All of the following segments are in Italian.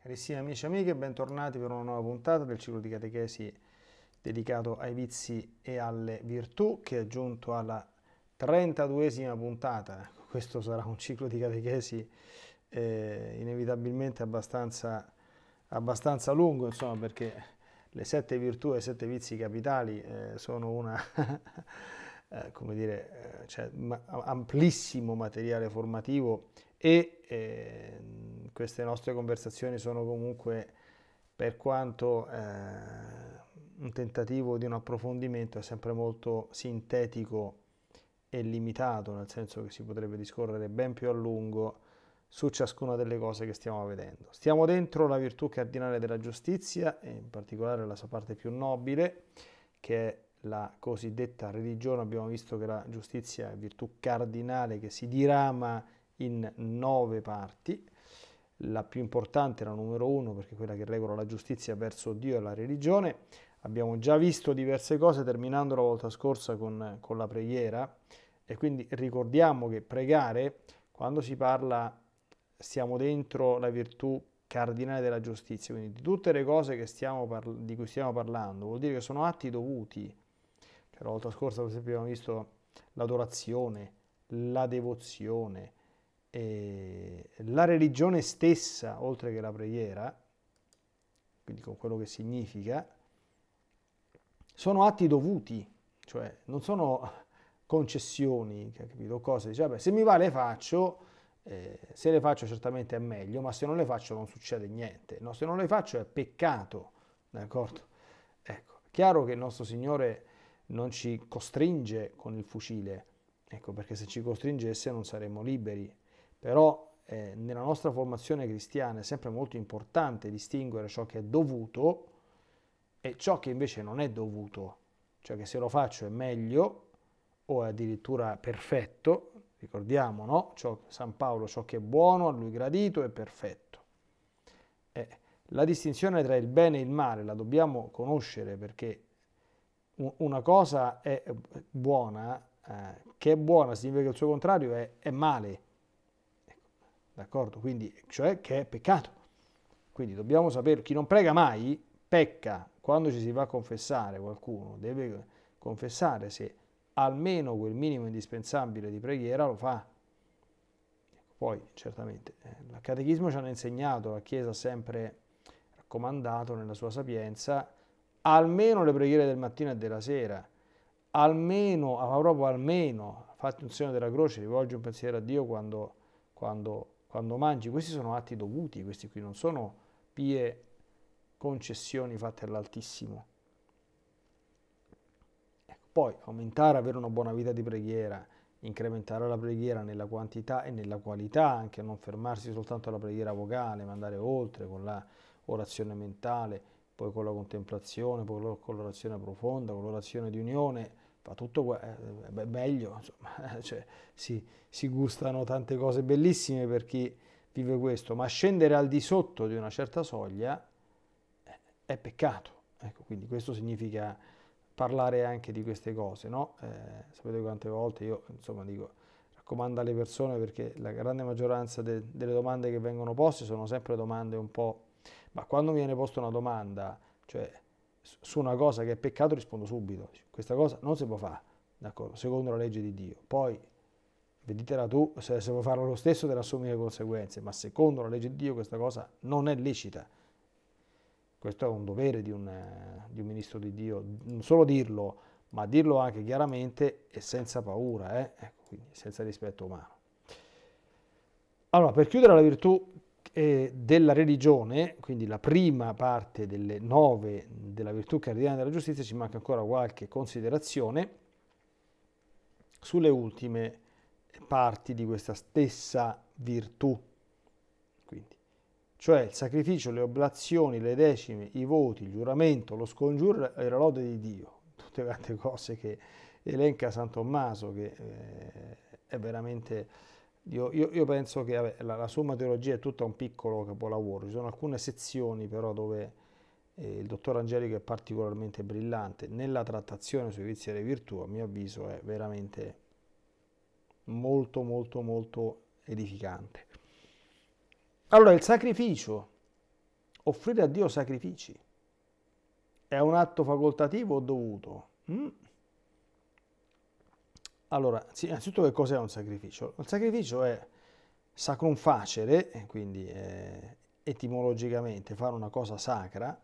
Carissimi amici e amiche, bentornati per una nuova puntata del ciclo di catechesi dedicato ai vizi e alle virtù che è giunto alla 32esima puntata. Questo sarà un ciclo di catechesi eh, inevitabilmente abbastanza, abbastanza lungo, insomma, perché le sette virtù e i sette vizi capitali eh, sono una... eh, come dire, eh, cioè, ma, amplissimo materiale formativo e eh, queste nostre conversazioni sono comunque, per quanto eh, un tentativo di un approfondimento, è sempre molto sintetico e limitato, nel senso che si potrebbe discorrere ben più a lungo su ciascuna delle cose che stiamo vedendo. Stiamo dentro la virtù cardinale della giustizia, e in particolare la sua parte più nobile, che è la cosiddetta religione. Abbiamo visto che la giustizia è virtù cardinale che si dirama in nove parti. La più importante, la numero uno, perché è quella che regola la giustizia verso Dio e la religione. Abbiamo già visto diverse cose terminando la volta scorsa con, con la preghiera e quindi ricordiamo che pregare, quando si parla, siamo dentro la virtù cardinale della giustizia, quindi di tutte le cose di cui stiamo parlando, vuol dire che sono atti dovuti. Cioè, la volta scorsa, per esempio, abbiamo visto l'adorazione, la devozione, eh, la religione stessa, oltre che la preghiera, quindi con quello che significa, sono atti dovuti, cioè non sono concessioni, capito? Cose, dice, vabbè, se mi va le faccio, eh, se le faccio certamente è meglio, ma se non le faccio non succede niente, no? Se non le faccio è peccato, d'accordo? Ecco, chiaro che il nostro Signore non ci costringe con il fucile, ecco, perché se ci costringesse non saremmo liberi, però eh, nella nostra formazione cristiana è sempre molto importante distinguere ciò che è dovuto e ciò che invece non è dovuto, cioè che se lo faccio è meglio o è addirittura perfetto, ricordiamo, no? Ciò, San Paolo, ciò che è buono, a lui gradito è perfetto. Eh, la distinzione tra il bene e il male la dobbiamo conoscere perché una cosa è eh, buona, eh, che è buona significa che il suo contrario è, è male, d'accordo? Quindi, cioè che è peccato. Quindi dobbiamo sapere, chi non prega mai pecca quando ci si va a confessare qualcuno, deve confessare se almeno quel minimo indispensabile di preghiera lo fa. Ecco, poi, certamente, eh, il catechismo ci hanno insegnato, la Chiesa ha sempre raccomandato nella sua sapienza, almeno le preghiere del mattino e della sera, almeno, proprio almeno, fatti un segno della croce, rivolgi un pensiero a Dio quando, quando quando mangi, questi sono atti dovuti, questi qui non sono pie concessioni fatte all'Altissimo. Ecco, poi aumentare, avere una buona vita di preghiera, incrementare la preghiera nella quantità e nella qualità, anche non fermarsi soltanto alla preghiera vocale, ma andare oltre con la orazione mentale, poi con la contemplazione, poi con l'orazione profonda, con l'orazione di unione, fa tutto eh, meglio, insomma, eh, cioè, si, si, gustano tante cose bellissime per chi vive questo, ma scendere al di sotto di una certa soglia eh, è, peccato. Ecco, quindi questo significa parlare anche di queste cose, no? eh, sapete quante volte io, insomma, dico, raccomando alle persone perché la grande maggioranza de, delle domande che vengono poste sono sempre domande un po'... Ma quando viene posta una domanda, cioè su una cosa che è peccato rispondo subito, questa cosa non si può fare, d'accordo, secondo la legge di Dio. Poi, veditela tu, se, se vuoi farlo lo stesso te ne assumi le conseguenze, ma secondo la legge di Dio questa cosa non è lecita. Questo è un dovere di un, eh, di un ministro di Dio, non solo dirlo, ma dirlo anche chiaramente e senza paura, eh? ecco, quindi senza rispetto umano. Allora, per chiudere la virtù eh, della religione, quindi la prima parte delle nove della virtù cardinale della giustizia, ci manca ancora qualche considerazione sulle ultime parti di questa stessa virtù. Quindi, cioè il sacrificio, le oblazioni, le decime, i voti, il giuramento, lo scongiuro e la lode di Dio, tutte quante cose che elenca San Tommaso, che eh, è veramente io, io, io penso che vabbè, la, la, somma teologia è tutta un piccolo capolavoro, ci sono alcune sezioni però dove eh, il dottor Angelico è particolarmente brillante, nella trattazione sui vizi e le virtù a mio avviso è veramente molto molto molto edificante. Allora il sacrificio, offrire a Dio sacrifici, è un atto facoltativo o dovuto? Mm? Allora, innanzitutto che cos'è un sacrificio? Il sacrificio è sacrum facere, quindi eh, etimologicamente fare una cosa sacra,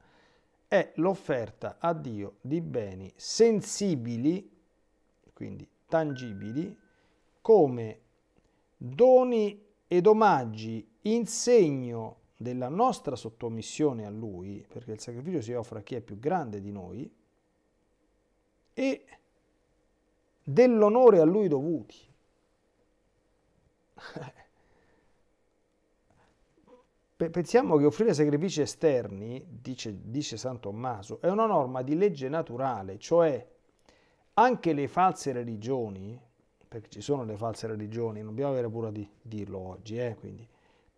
è l'offerta a Dio di beni sensibili, quindi tangibili, come doni ed omaggi in segno della nostra sottomissione a Lui, perché il sacrificio si offre a chi è più grande di noi, e dell'onore a lui dovuti. Pensiamo che offrire sacrifici esterni, dice, dice San Tommaso, è una norma di legge naturale, cioè anche le false religioni, perché ci sono le false religioni, non dobbiamo avere paura di dirlo oggi, eh, quindi,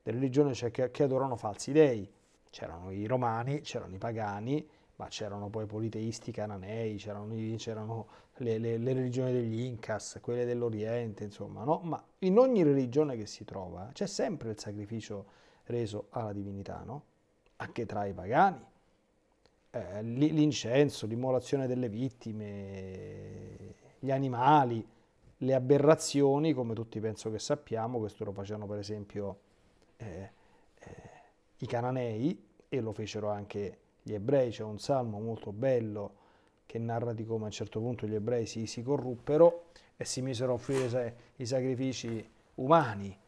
le religioni cioè, che, che adorano falsi dei, c'erano i romani, c'erano i pagani, ma c'erano poi politeisti cananei, c'erano, le, le, le, religioni degli Incas, quelle dell'Oriente, insomma, no? Ma in ogni religione che si trova eh, c'è sempre il sacrificio reso alla divinità, no? Anche tra i pagani. Eh, l'incenso, l'immolazione delle vittime, gli animali, le aberrazioni, come tutti penso che sappiamo, questo lo facevano per esempio eh, eh, i cananei e lo fecero anche gli ebrei, c'è un salmo molto bello che narra di come a un certo punto gli ebrei si, si corruppero e si misero a offrire i sacrifici umani.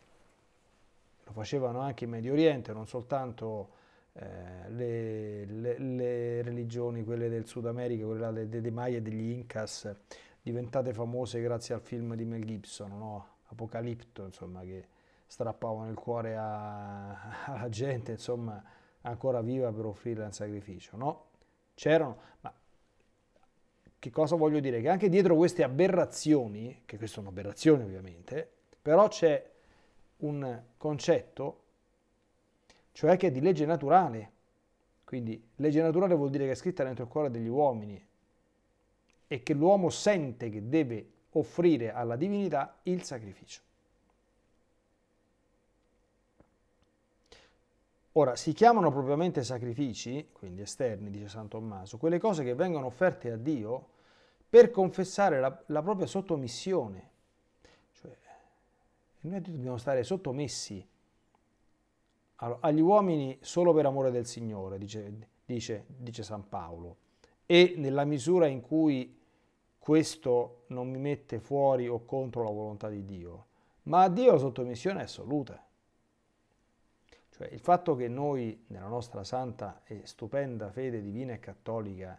Lo facevano anche in Medio Oriente, non soltanto eh, le, le, le, religioni, quelle del Sud America, quelle dei de Maya e degli Incas, diventate famose grazie al film di Mel Gibson, no? Apocalipto, insomma, che strappavano il cuore alla gente, insomma, ancora viva per offrirle un sacrificio, no? C'erano, ma che cosa voglio dire? Che anche dietro queste aberrazioni, che queste sono aberrazioni ovviamente, però c'è un concetto, cioè che è di legge naturale. Quindi legge naturale vuol dire che è scritta dentro il cuore degli uomini e che l'uomo sente che deve offrire alla divinità il sacrificio. Ora, si chiamano propriamente sacrifici, quindi esterni, dice San Tommaso, quelle cose che vengono offerte a Dio per confessare la, la propria sottomissione. Cioè, noi dobbiamo stare sottomessi agli uomini solo per amore del Signore, dice, dice, dice San Paolo, e nella misura in cui questo non mi mette fuori o contro la volontà di Dio, ma a Dio la sottomissione è assoluta. Cioè il fatto che noi, nella nostra santa e stupenda fede divina e cattolica,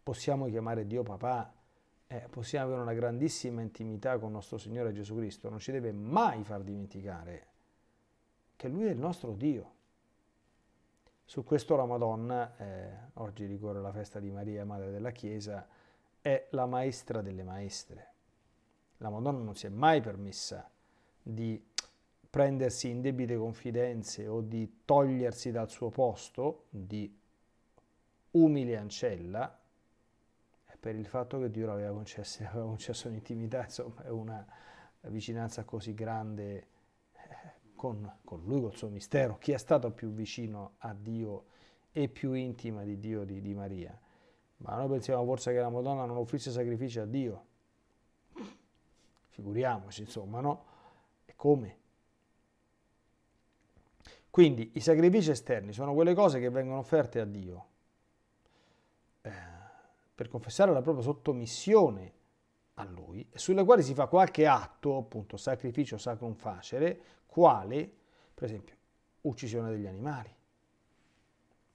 possiamo chiamare Dio papà, eh, possiamo avere una grandissima intimità con nostro Signore Gesù Cristo, non ci deve mai far dimenticare che Lui è il nostro Dio. Su questo la Madonna, eh, oggi ricorre la festa di Maria, Madre della Chiesa, è la maestra delle maestre. La Madonna non si è mai permessa di prendersi indebite confidenze o di togliersi dal suo posto di umile ancella, per il fatto che Dio l'aveva concesso, aveva concesso un'intimità, insomma, una vicinanza così grande eh, con, con, lui, col suo mistero. Chi è stato più vicino a Dio e più intima di Dio di, di Maria? Ma noi pensiamo forse che la Madonna non offrisse sacrifici a Dio. Figuriamoci, insomma, no? E come? Quindi i sacrifici esterni sono quelle cose che vengono offerte a Dio eh, per confessare la propria sottomissione a Lui e sulle quali si fa qualche atto, appunto, sacrificio sacrum facere, quale, per esempio, uccisione degli animali,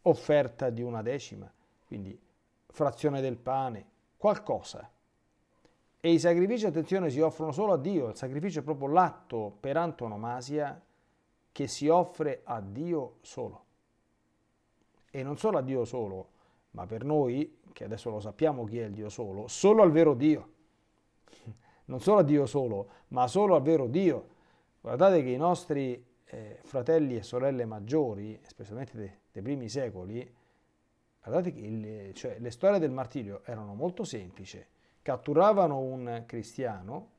offerta di una decima, quindi frazione del pane, qualcosa. E i sacrifici, attenzione, si offrono solo a Dio, il sacrificio è proprio l'atto per antonomasia che si offre a Dio solo. E non solo a Dio solo, ma per noi, che adesso lo sappiamo chi è il Dio solo, solo al vero Dio. Non solo a Dio solo, ma solo al vero Dio. Guardate che i nostri eh, fratelli e sorelle maggiori, specialmente dei, dei primi secoli, guardate che il, cioè, le storie del martirio erano molto semplici. Catturavano un cristiano,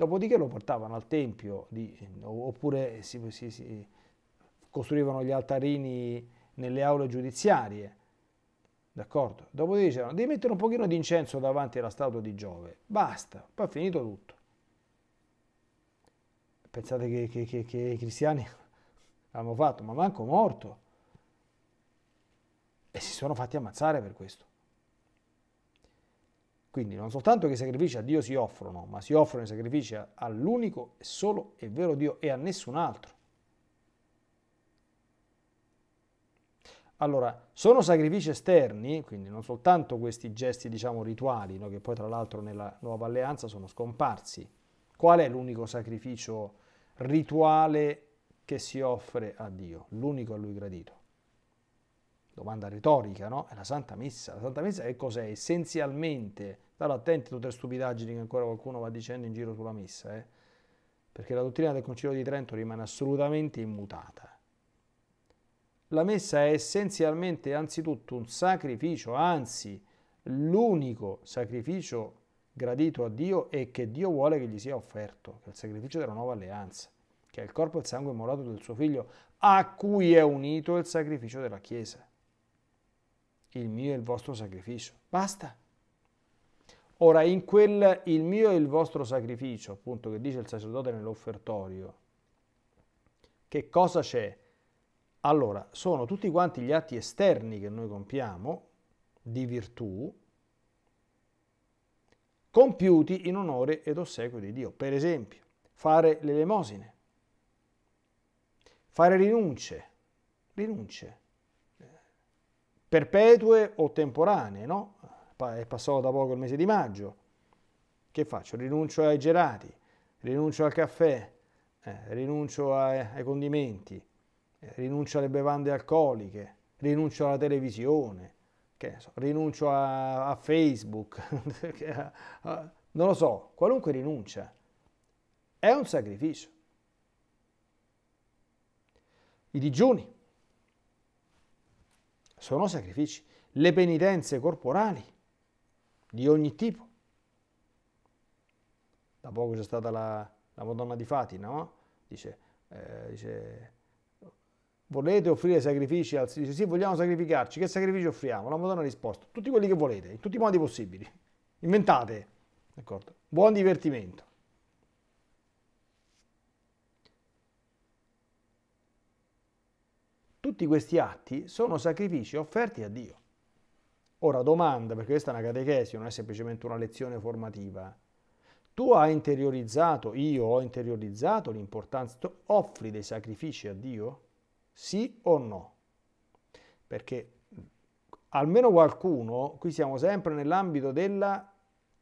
Dopodiché lo portavano al tempio, di, oppure si, si, si costruivano gli altarini nelle aule giudiziarie. D'accordo? Dopodiché dicevano, devi mettere un pochino di incenso davanti alla statua di Giove. Basta, poi è finito tutto. Pensate che, che, che, che i cristiani l'hanno fatto, ma manco morto. E si sono fatti ammazzare per questo. Quindi non soltanto che i sacrifici a Dio si offrono, ma si offrono i sacrifici all'unico e solo e vero Dio e a nessun altro. Allora, sono sacrifici esterni, quindi non soltanto questi gesti, diciamo, rituali, no, che poi tra l'altro nella nuova alleanza sono scomparsi. Qual è l'unico sacrificio rituale che si offre a Dio? L'unico a lui gradito. Domanda retorica, no? È la Santa Messa. La Santa Messa che cos'è? Essenzialmente allora attenti a tutte le stupidaggini che ancora qualcuno va dicendo in giro sulla messa, eh? perché la dottrina del Concilio di Trento rimane assolutamente immutata. La messa è essenzialmente anzitutto un sacrificio, anzi l'unico sacrificio gradito a Dio e che Dio vuole che gli sia offerto, che è il sacrificio della nuova alleanza, che è il corpo e il sangue immolato del suo figlio, a cui è unito il sacrificio della Chiesa, il mio e il vostro sacrificio. Basta. Ora, in quel il mio e il vostro sacrificio, appunto, che dice il sacerdote nell'offertorio, che cosa c'è? Allora, sono tutti quanti gli atti esterni che noi compiamo di virtù, compiuti in onore ed ossequio di Dio. Per esempio, fare l'elemosine, fare rinunce, rinunce eh, perpetue o temporanee, no? è passato da poco il mese di maggio, che faccio? Rinuncio ai gerati, rinuncio al caffè, eh, rinuncio ai, eh, ai condimenti, eh, rinuncio alle bevande alcoliche, rinuncio alla televisione, so, rinuncio a, a Facebook, non lo so, qualunque rinuncia è un sacrificio. I digiuni sono sacrifici, le penitenze corporali di ogni tipo. Da poco c'è stata la, la Madonna di Fati, no? Dice, eh, dice, volete offrire sacrifici? Al, dice, sì, vogliamo sacrificarci, che sacrifici offriamo? La Madonna ha risposto, tutti quelli che volete, in tutti i modi possibili. Inventate, d'accordo? Buon divertimento. Tutti questi atti sono sacrifici offerti a Dio. Ora domanda, perché questa è una catechesi, non è semplicemente una lezione formativa. Tu hai interiorizzato, io ho interiorizzato l'importanza, tu offri dei sacrifici a Dio? Sì o no? Perché almeno qualcuno, qui siamo sempre nell'ambito della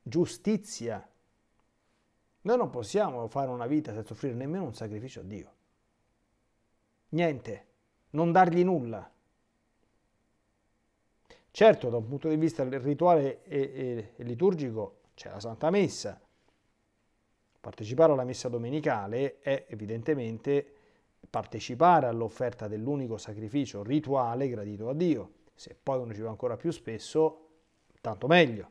giustizia. Noi non possiamo fare una vita senza offrire nemmeno un sacrificio a Dio. Niente, non dargli nulla. Certo, da un punto di vista rituale e, e liturgico c'è la Santa Messa. Partecipare alla Messa domenicale è evidentemente partecipare all'offerta dell'unico sacrificio rituale gradito a Dio. Se poi uno ci va ancora più spesso, tanto meglio.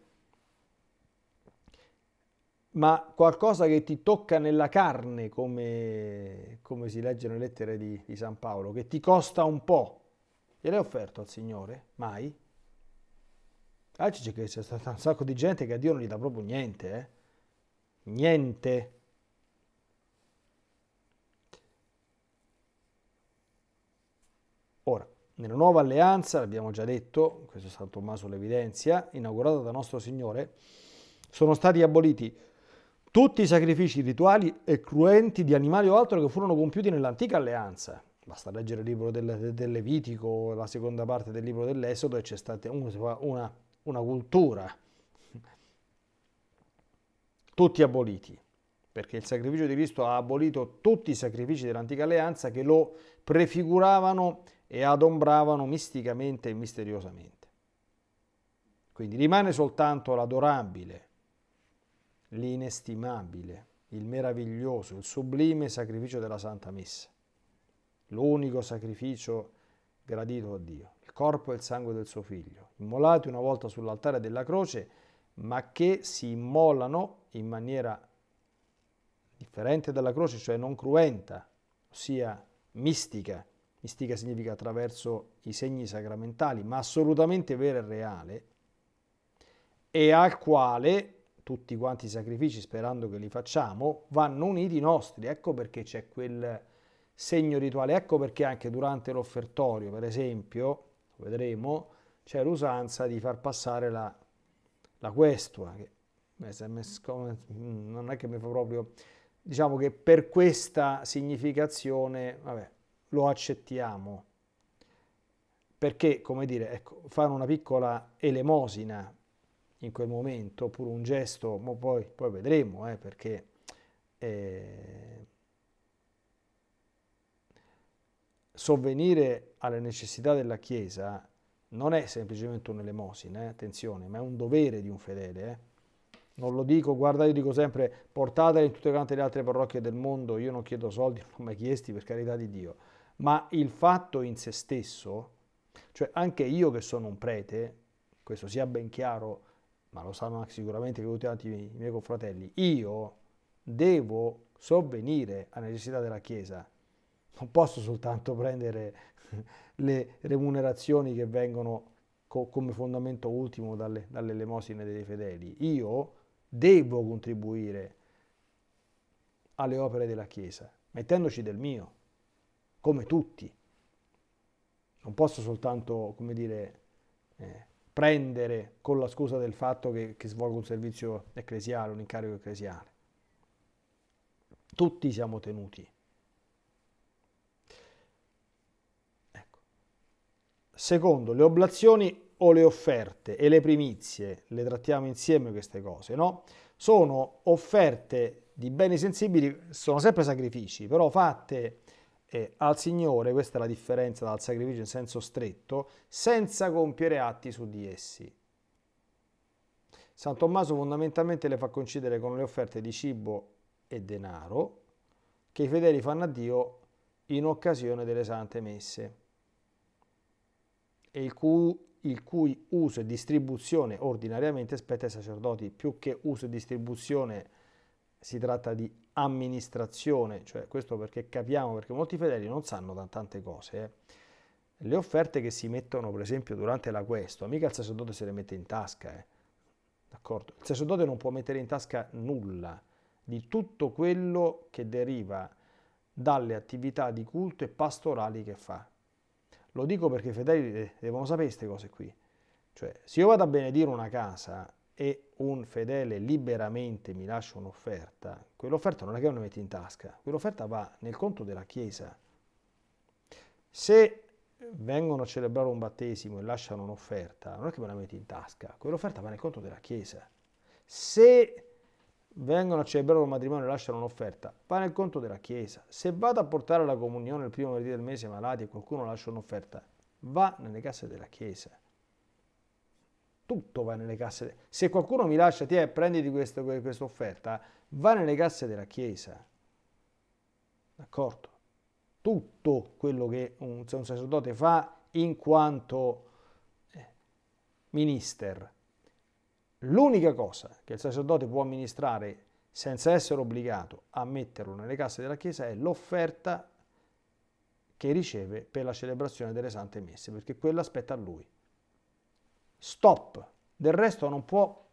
Ma qualcosa che ti tocca nella carne, come, come si legge nelle lettere di, di San Paolo, che ti costa un po', gliel'hai offerto al Signore? Mai? Ah, c'è che c'è stata un sacco di gente che a Dio non gli dà proprio niente, eh? Niente. Ora, nella nuova alleanza, l'abbiamo già detto, questo San Tommaso l'evidenzia, inaugurata da nostro Signore, sono stati aboliti tutti i sacrifici rituali e cruenti di animali o altro che furono compiuti nell'antica alleanza. Basta leggere il libro del, del Levitico, la seconda parte del libro dell'Esodo, e c'è stata una una cultura, tutti aboliti, perché il sacrificio di Cristo ha abolito tutti i sacrifici dell'antica alleanza che lo prefiguravano e adombravano misticamente e misteriosamente. Quindi rimane soltanto l'adorabile, l'inestimabile, il meraviglioso, il sublime sacrificio della Santa Messa, l'unico sacrificio gradito a Dio corpo e il sangue del suo figlio, immolati una volta sull'altare della croce, ma che si immolano in maniera differente dalla croce, cioè non cruenta, ossia mistica. Mistica significa attraverso i segni sacramentali, ma assolutamente vera e reale, e al quale tutti quanti i sacrifici, sperando che li facciamo, vanno uniti i nostri. Ecco perché c'è quel segno rituale, ecco perché anche durante l'offertorio, per esempio, vedremo, c'è l'usanza di far passare la, la questua, che non è che mi fa proprio... Diciamo che per questa significazione vabbè, lo accettiamo, perché, come dire, ecco, fare una piccola elemosina in quel momento, oppure un gesto, poi, poi vedremo, eh, perché... Eh, sovvenire alle necessità della Chiesa non è semplicemente un'elemosina, eh, attenzione, ma è un dovere di un fedele. Eh. Non lo dico, guarda, io dico sempre portatele in tutte quante le altre parrocchie del mondo, io non chiedo soldi, non ho mai chiesti per carità di Dio, ma il fatto in se stesso, cioè anche io che sono un prete, questo sia ben chiaro, ma lo sanno sicuramente che tutti quanti i miei confratelli, io devo sovvenire alle necessità della Chiesa, non posso soltanto prendere le remunerazioni che vengono co come fondamento ultimo dalle, elemosine dei fedeli. Io devo contribuire alle opere della Chiesa, mettendoci del mio, come tutti. Non posso soltanto, come dire, eh, prendere con la scusa del fatto che, che svolgo un servizio ecclesiale, un incarico ecclesiale. Tutti siamo tenuti Secondo, le oblazioni o le offerte e le primizie, le trattiamo insieme queste cose, no? Sono offerte di beni sensibili, sono sempre sacrifici, però fatte eh, al Signore, questa è la differenza dal sacrificio in senso stretto, senza compiere atti su di essi. San Tommaso fondamentalmente le fa coincidere con le offerte di cibo e denaro che i fedeli fanno a Dio in occasione delle sante messe e il cui, il cui uso e distribuzione ordinariamente spetta ai sacerdoti, più che uso e distribuzione si tratta di amministrazione, cioè questo perché capiamo, perché molti fedeli non sanno tante cose. Eh. Le offerte che si mettono, per esempio, durante la questua, mica il sacerdote se le mette in tasca, eh. d'accordo? Il sacerdote non può mettere in tasca nulla di tutto quello che deriva dalle attività di culto e pastorali che fa. Lo dico perché i fedeli devono sapere queste cose qui. Cioè, se io vado a benedire una casa e un fedele liberamente mi lascia un'offerta, quell'offerta non è che me la metti in tasca, quell'offerta va nel conto della Chiesa. Se vengono a celebrare un battesimo e lasciano un'offerta, non è che me la metti in tasca, quell'offerta va nel conto della Chiesa. Se vengono a celebrare un matrimonio e lasciano un'offerta, va nel conto della Chiesa. Se vado a portare la comunione il primo venerdì del mese malati e qualcuno lascia un'offerta, va nelle casse della Chiesa. Tutto va nelle casse. De- Se qualcuno mi lascia, ti è, prenditi questa offerta, va nelle casse della Chiesa. D'accordo? Tutto quello che un, un sacerdote fa in quanto eh, minister L'unica cosa che il sacerdote può amministrare senza essere obbligato a metterlo nelle casse della Chiesa è l'offerta che riceve per la celebrazione delle sante messe, perché quella aspetta a lui. Stop! Del resto non può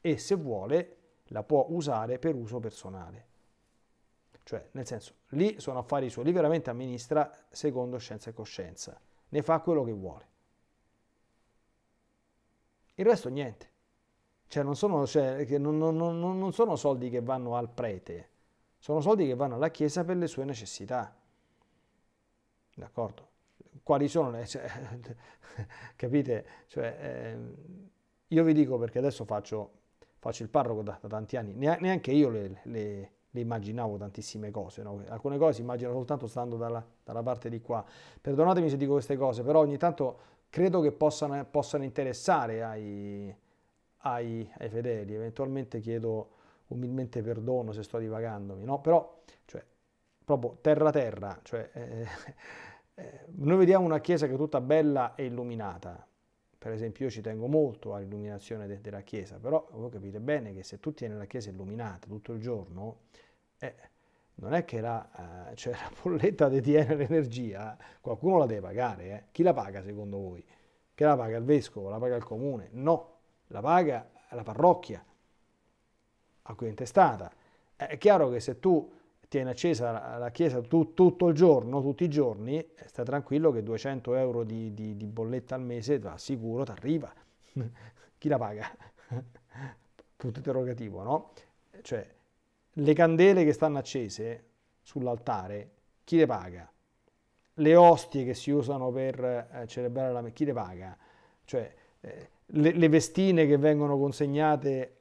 e se vuole la può usare per uso personale. Cioè, nel senso, lì sono affari suoi, lì veramente amministra secondo scienza e coscienza, ne fa quello che vuole. Il resto niente. Cioè, non sono, cioè, non, non, non sono soldi che vanno al prete, sono soldi che vanno alla Chiesa per le sue necessità. D'accordo? Quali sono le... Cioè, capite? Cioè, eh, io vi dico perché adesso faccio, faccio il parroco da, da, tanti anni, neanche io le, le, le immaginavo tantissime cose, no? alcune cose si immagino soltanto stando dalla, dalla, parte di qua. Perdonatemi se dico queste cose, però ogni tanto credo che possano, possano interessare ai ai, ai fedeli, eventualmente chiedo umilmente perdono se sto divagandomi, no? Però, cioè, proprio terra terra, cioè, eh, eh, eh, noi vediamo una chiesa che è tutta bella e illuminata, per esempio io ci tengo molto all'illuminazione de- della chiesa, però voi capite bene che se tu tieni la chiesa illuminata tutto il giorno, eh, non è che la, eh, cioè, la bolletta detiene l'energia, qualcuno la deve pagare, eh. chi la paga secondo voi? Che la paga il vescovo, la paga il comune? No, la paga la parrocchia a cui è intestata. È chiaro che se tu tieni accesa la chiesa tu, tutto il giorno, tutti i giorni, eh, stai tranquillo che 200 euro di, di, di bolletta al mese, va sicuro, ti arriva. Chi la paga? Punto interrogativo, no? Cioè, le candele che stanno accese sull'altare, chi le paga? Le ostie che si usano per eh, celebrare la... chi le paga? Cioè, eh, le, le vestine che vengono consegnate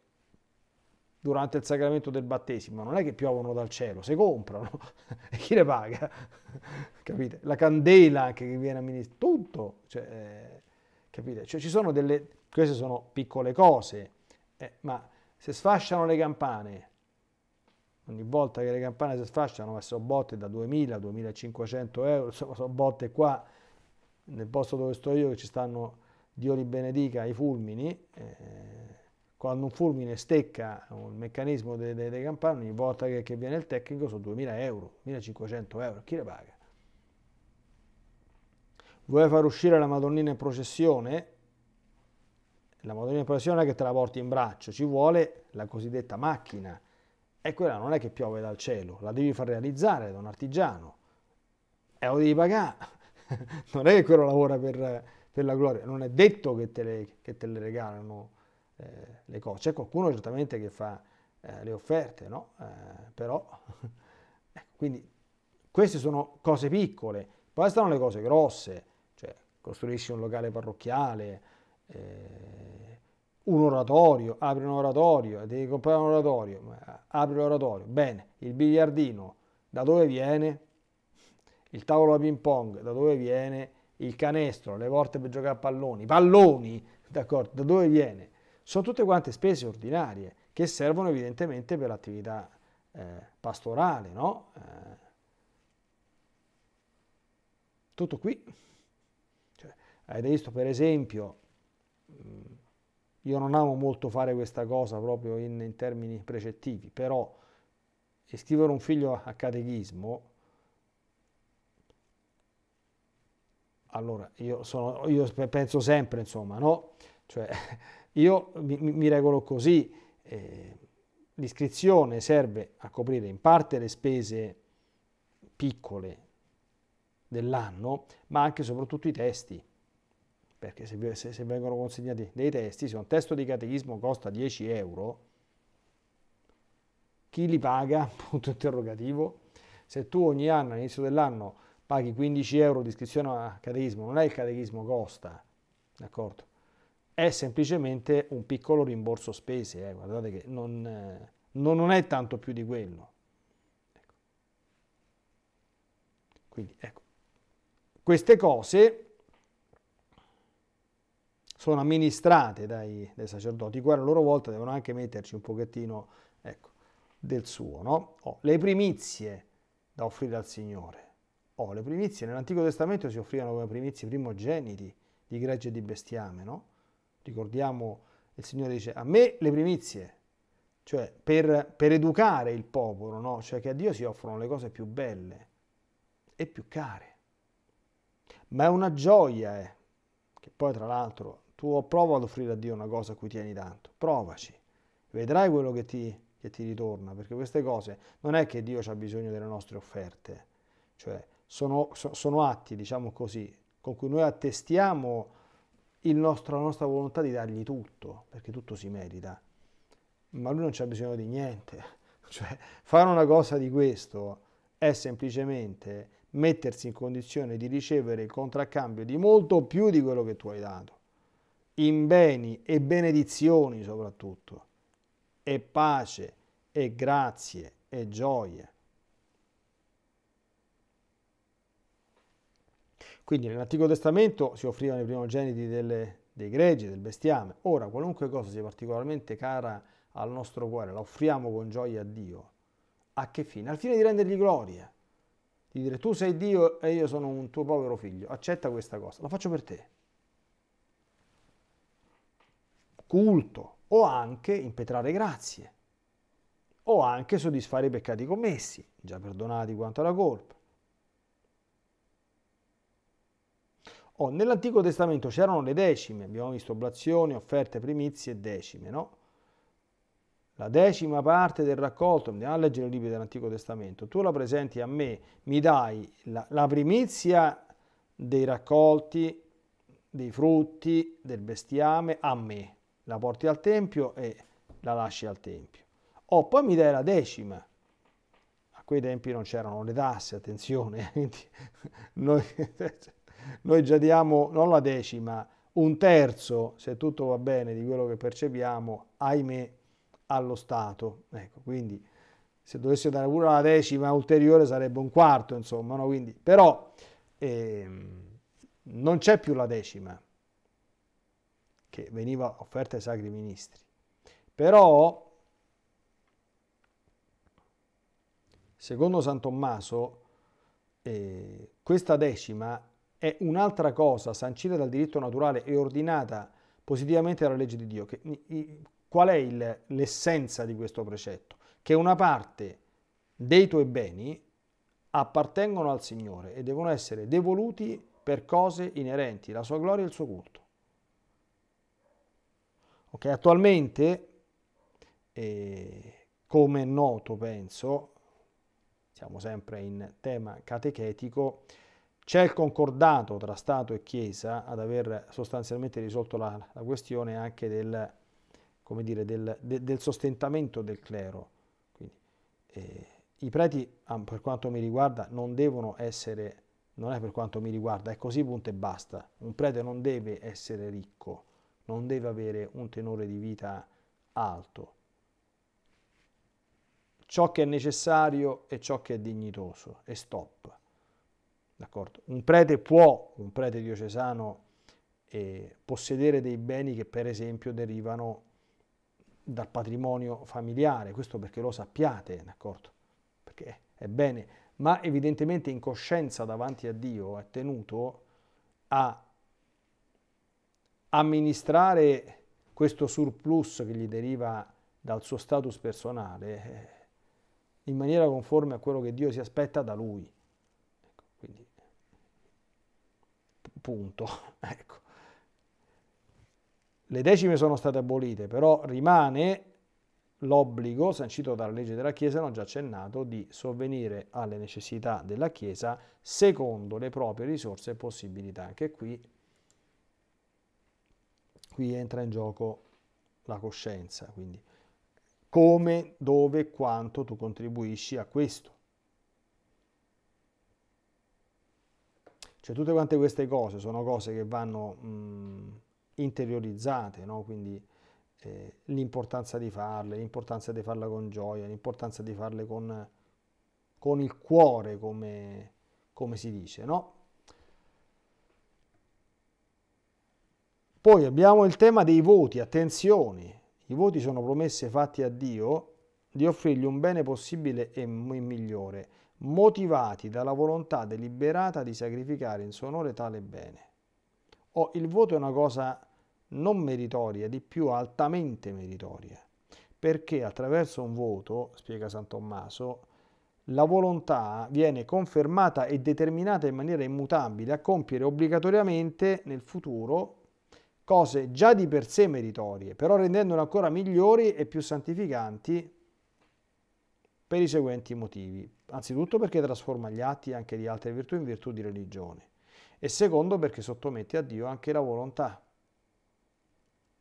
durante il sacramento del battesimo non è che piovono dal cielo, si comprano e chi le paga? capite? La candela anche che viene amministrata, tutto, cioè, eh, capite? Cioè ci sono delle, queste sono piccole cose, eh, ma se sfasciano le campane, ogni volta che le campane si sfasciano, sono botte da 2.000, 2.500 euro, sono botte qua, nel posto dove sto io che ci stanno Dio li benedica i fulmini, eh, quando un fulmine stecca il meccanismo dei, dei, dei campani, ogni volta che, che, viene il tecnico sono 2.000 euro, 1.500 euro, chi le paga? Vuoi far uscire la Madonnina in processione? La Madonnina in processione non è che te la porti in braccio, ci vuole la cosiddetta macchina, e quella non è che piove dal cielo, la devi far realizzare da un artigiano, e lo devi pagare, non è che quello lavora per la gloria. Non è detto che te le, che te le regalano eh, le cose. C'è qualcuno certamente che fa eh, le offerte, no? Eh, però, ecco, quindi queste sono cose piccole. Poi stanno le cose grosse, cioè costruisci un locale parrocchiale, eh, un oratorio, apri un oratorio, devi comprare un oratorio, eh, apri l'oratorio, bene, il biliardino, da dove viene? Il tavolo da ping pong, da dove viene? il canestro, le volte per giocare a palloni, palloni, d'accordo, da dove viene? Sono tutte quante spese ordinarie che servono evidentemente per l'attività eh, pastorale, no? Eh, tutto qui. Cioè, avete visto per esempio, io non amo molto fare questa cosa proprio in, in termini precettivi, però iscrivere un figlio a catechismo allora io, sono, io penso sempre, insomma, no? Cioè, io mi, mi regolo così, eh, l'iscrizione serve a coprire in parte le spese piccole dell'anno, ma anche e soprattutto i testi, perché se, se, se, vengono consegnati dei testi, se un testo di catechismo costa 10 euro, chi li paga? Punto interrogativo. Se tu ogni anno all'inizio dell'anno paghi 15 euro di iscrizione a catechismo, non è il catechismo costa, d'accordo? È semplicemente un piccolo rimborso spese, eh? guardate che non, eh, non, non, è tanto più di quello. Ecco. Quindi, ecco, queste cose sono amministrate dai, dai sacerdoti, qua a loro volta devono anche metterci un pochettino ecco, del suo, no? oh, le primizie da offrire al Signore Oh, le primizie nell'Antico Testamento si offrivano come primizie primogeniti di gregge e di bestiame, no? Ricordiamo, il Signore dice, a me le primizie, cioè per, per educare il popolo, no? Cioè che a Dio si offrono le cose più belle e più care. Ma è una gioia, eh, che poi tra l'altro tu prova ad offrire a Dio una cosa a cui tieni tanto, provaci, vedrai quello che ti, che ti ritorna, perché queste cose non è che Dio ha bisogno delle nostre offerte, cioè sono, sono atti, diciamo così, con cui noi attestiamo nostro, la nostra volontà di dargli tutto, perché tutto si merita, ma lui non c'ha bisogno di niente. Cioè, fare una cosa di questo è semplicemente mettersi in condizione di ricevere il contraccambio di molto più di quello che tu hai dato, in beni e benedizioni soprattutto, e pace e grazie e gioie. Quindi nell'Antico Testamento si offrivano i primogeniti delle, dei greggi, del bestiame. Ora, qualunque cosa sia particolarmente cara al nostro cuore, la offriamo con gioia a Dio. A che fine? Al fine di rendergli gloria. Di dire tu sei Dio e io sono un tuo povero figlio. Accetta questa cosa, la faccio per te. Culto o anche impetrare grazie o anche soddisfare i peccati commessi, già perdonati quanto alla colpa. Oh, nell'Antico Testamento c'erano le decime, abbiamo visto oblazioni, offerte, primizie e decime, no? La decima parte del raccolto, andiamo a leggere i libri dell'Antico Testamento, tu la presenti a me, mi dai la, la primizia dei raccolti, dei frutti, del bestiame a me, la porti al Tempio e la lasci al Tempio. Oh, poi mi dai la decima, a quei tempi non c'erano le tasse, attenzione, noi noi già diamo non la decima, un terzo, se tutto va bene, di quello che percepiamo, ahimè, allo Stato. Ecco, quindi se dovesse dare pure la decima ulteriore sarebbe un quarto, insomma, no? quindi, però ehm, non c'è più la decima che veniva offerta ai sacri ministri. Però secondo San Tommaso, eh, questa decima è un'altra cosa sancita dal diritto naturale e ordinata positivamente dalla legge di Dio. Che, qual è il, l'essenza di questo precetto? Che una parte dei tuoi beni appartengono al Signore e devono essere devoluti per cose inerenti la sua gloria e il suo culto. Ok, attualmente, eh, come è noto penso, siamo sempre in tema catechetico, c'è il concordato tra Stato e Chiesa ad aver sostanzialmente risolto la, la questione anche del, dire, del, de, del, sostentamento del clero. Quindi, eh, I preti, ah, per quanto mi riguarda, non devono essere, non è per quanto mi riguarda, è così punto e basta. Un prete non deve essere ricco, non deve avere un tenore di vita alto. Ciò che è necessario e ciò che è dignitoso e stop. D'accordo? Un prete può, un prete diocesano, eh, possedere dei beni che per esempio derivano dal patrimonio familiare, questo perché lo sappiate, d'accordo? Perché è bene, ma evidentemente in coscienza davanti a Dio è tenuto a amministrare questo surplus che gli deriva dal suo status personale eh, in maniera conforme a quello che Dio si aspetta da lui. punto. Ecco. Le decime sono state abolite, però rimane l'obbligo, sancito dalla legge della Chiesa, non già accennato, di sovvenire alle necessità della Chiesa secondo le proprie risorse e possibilità. Anche qui, qui entra in gioco la coscienza, quindi come, dove, quanto tu contribuisci a questo. Cioè tutte quante queste cose sono cose che vanno mh, interiorizzate, no? quindi eh, l'importanza di farle, l'importanza di farle con gioia, l'importanza di farle con, con il cuore, come, come si dice. No? Poi abbiamo il tema dei voti, attenzione, i voti sono promesse fatti a Dio di offrirgli un bene possibile e migliore motivati dalla volontà deliberata di sacrificare in suo onore tale bene. O oh, il voto è una cosa non meritoria, di più altamente meritoria, perché attraverso un voto, spiega San Tommaso, la volontà viene confermata e determinata in maniera immutabile a compiere obbligatoriamente nel futuro cose già di per sé meritorie, però rendendole ancora migliori e più santificanti per i seguenti motivi. Anzitutto perché trasforma gli atti anche di altre virtù in virtù di religione e secondo perché sottomette a Dio anche la volontà,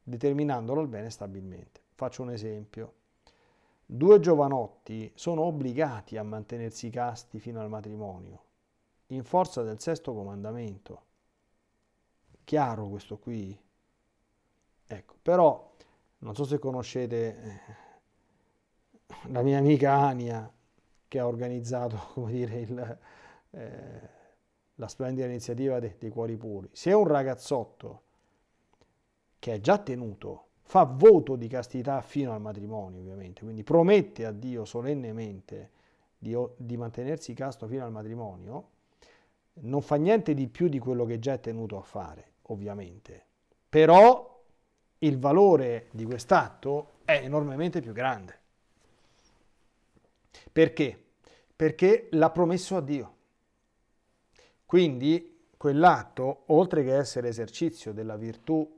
determinandolo al bene stabilmente. Faccio un esempio. Due giovanotti sono obbligati a mantenersi casti fino al matrimonio, in forza del sesto comandamento. Chiaro questo qui? Ecco, però non so se conoscete eh, la mia amica Ania che ha organizzato come dire, il, eh, la splendida iniziativa dei, dei cuori puri, se un ragazzotto che è già tenuto fa voto di castità fino al matrimonio ovviamente, quindi promette a Dio solennemente di, di mantenersi casto fino al matrimonio, non fa niente di più di quello che già è tenuto a fare ovviamente, però il valore di quest'atto è enormemente più grande. Perché? Perché l'ha promesso a Dio. Quindi quell'atto, oltre che essere esercizio della virtù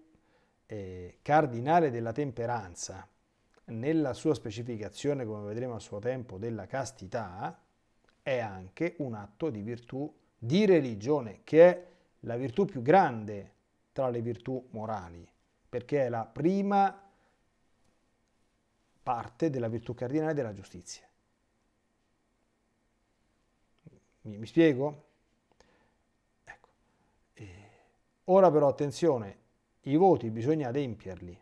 eh, cardinale della temperanza, nella sua specificazione, come vedremo a suo tempo, della castità, è anche un atto di virtù di religione, che è la virtù più grande tra le virtù morali, perché è la prima parte della virtù cardinale della giustizia. Mi, mi spiego? Ecco. ora però attenzione, i voti bisogna adempierli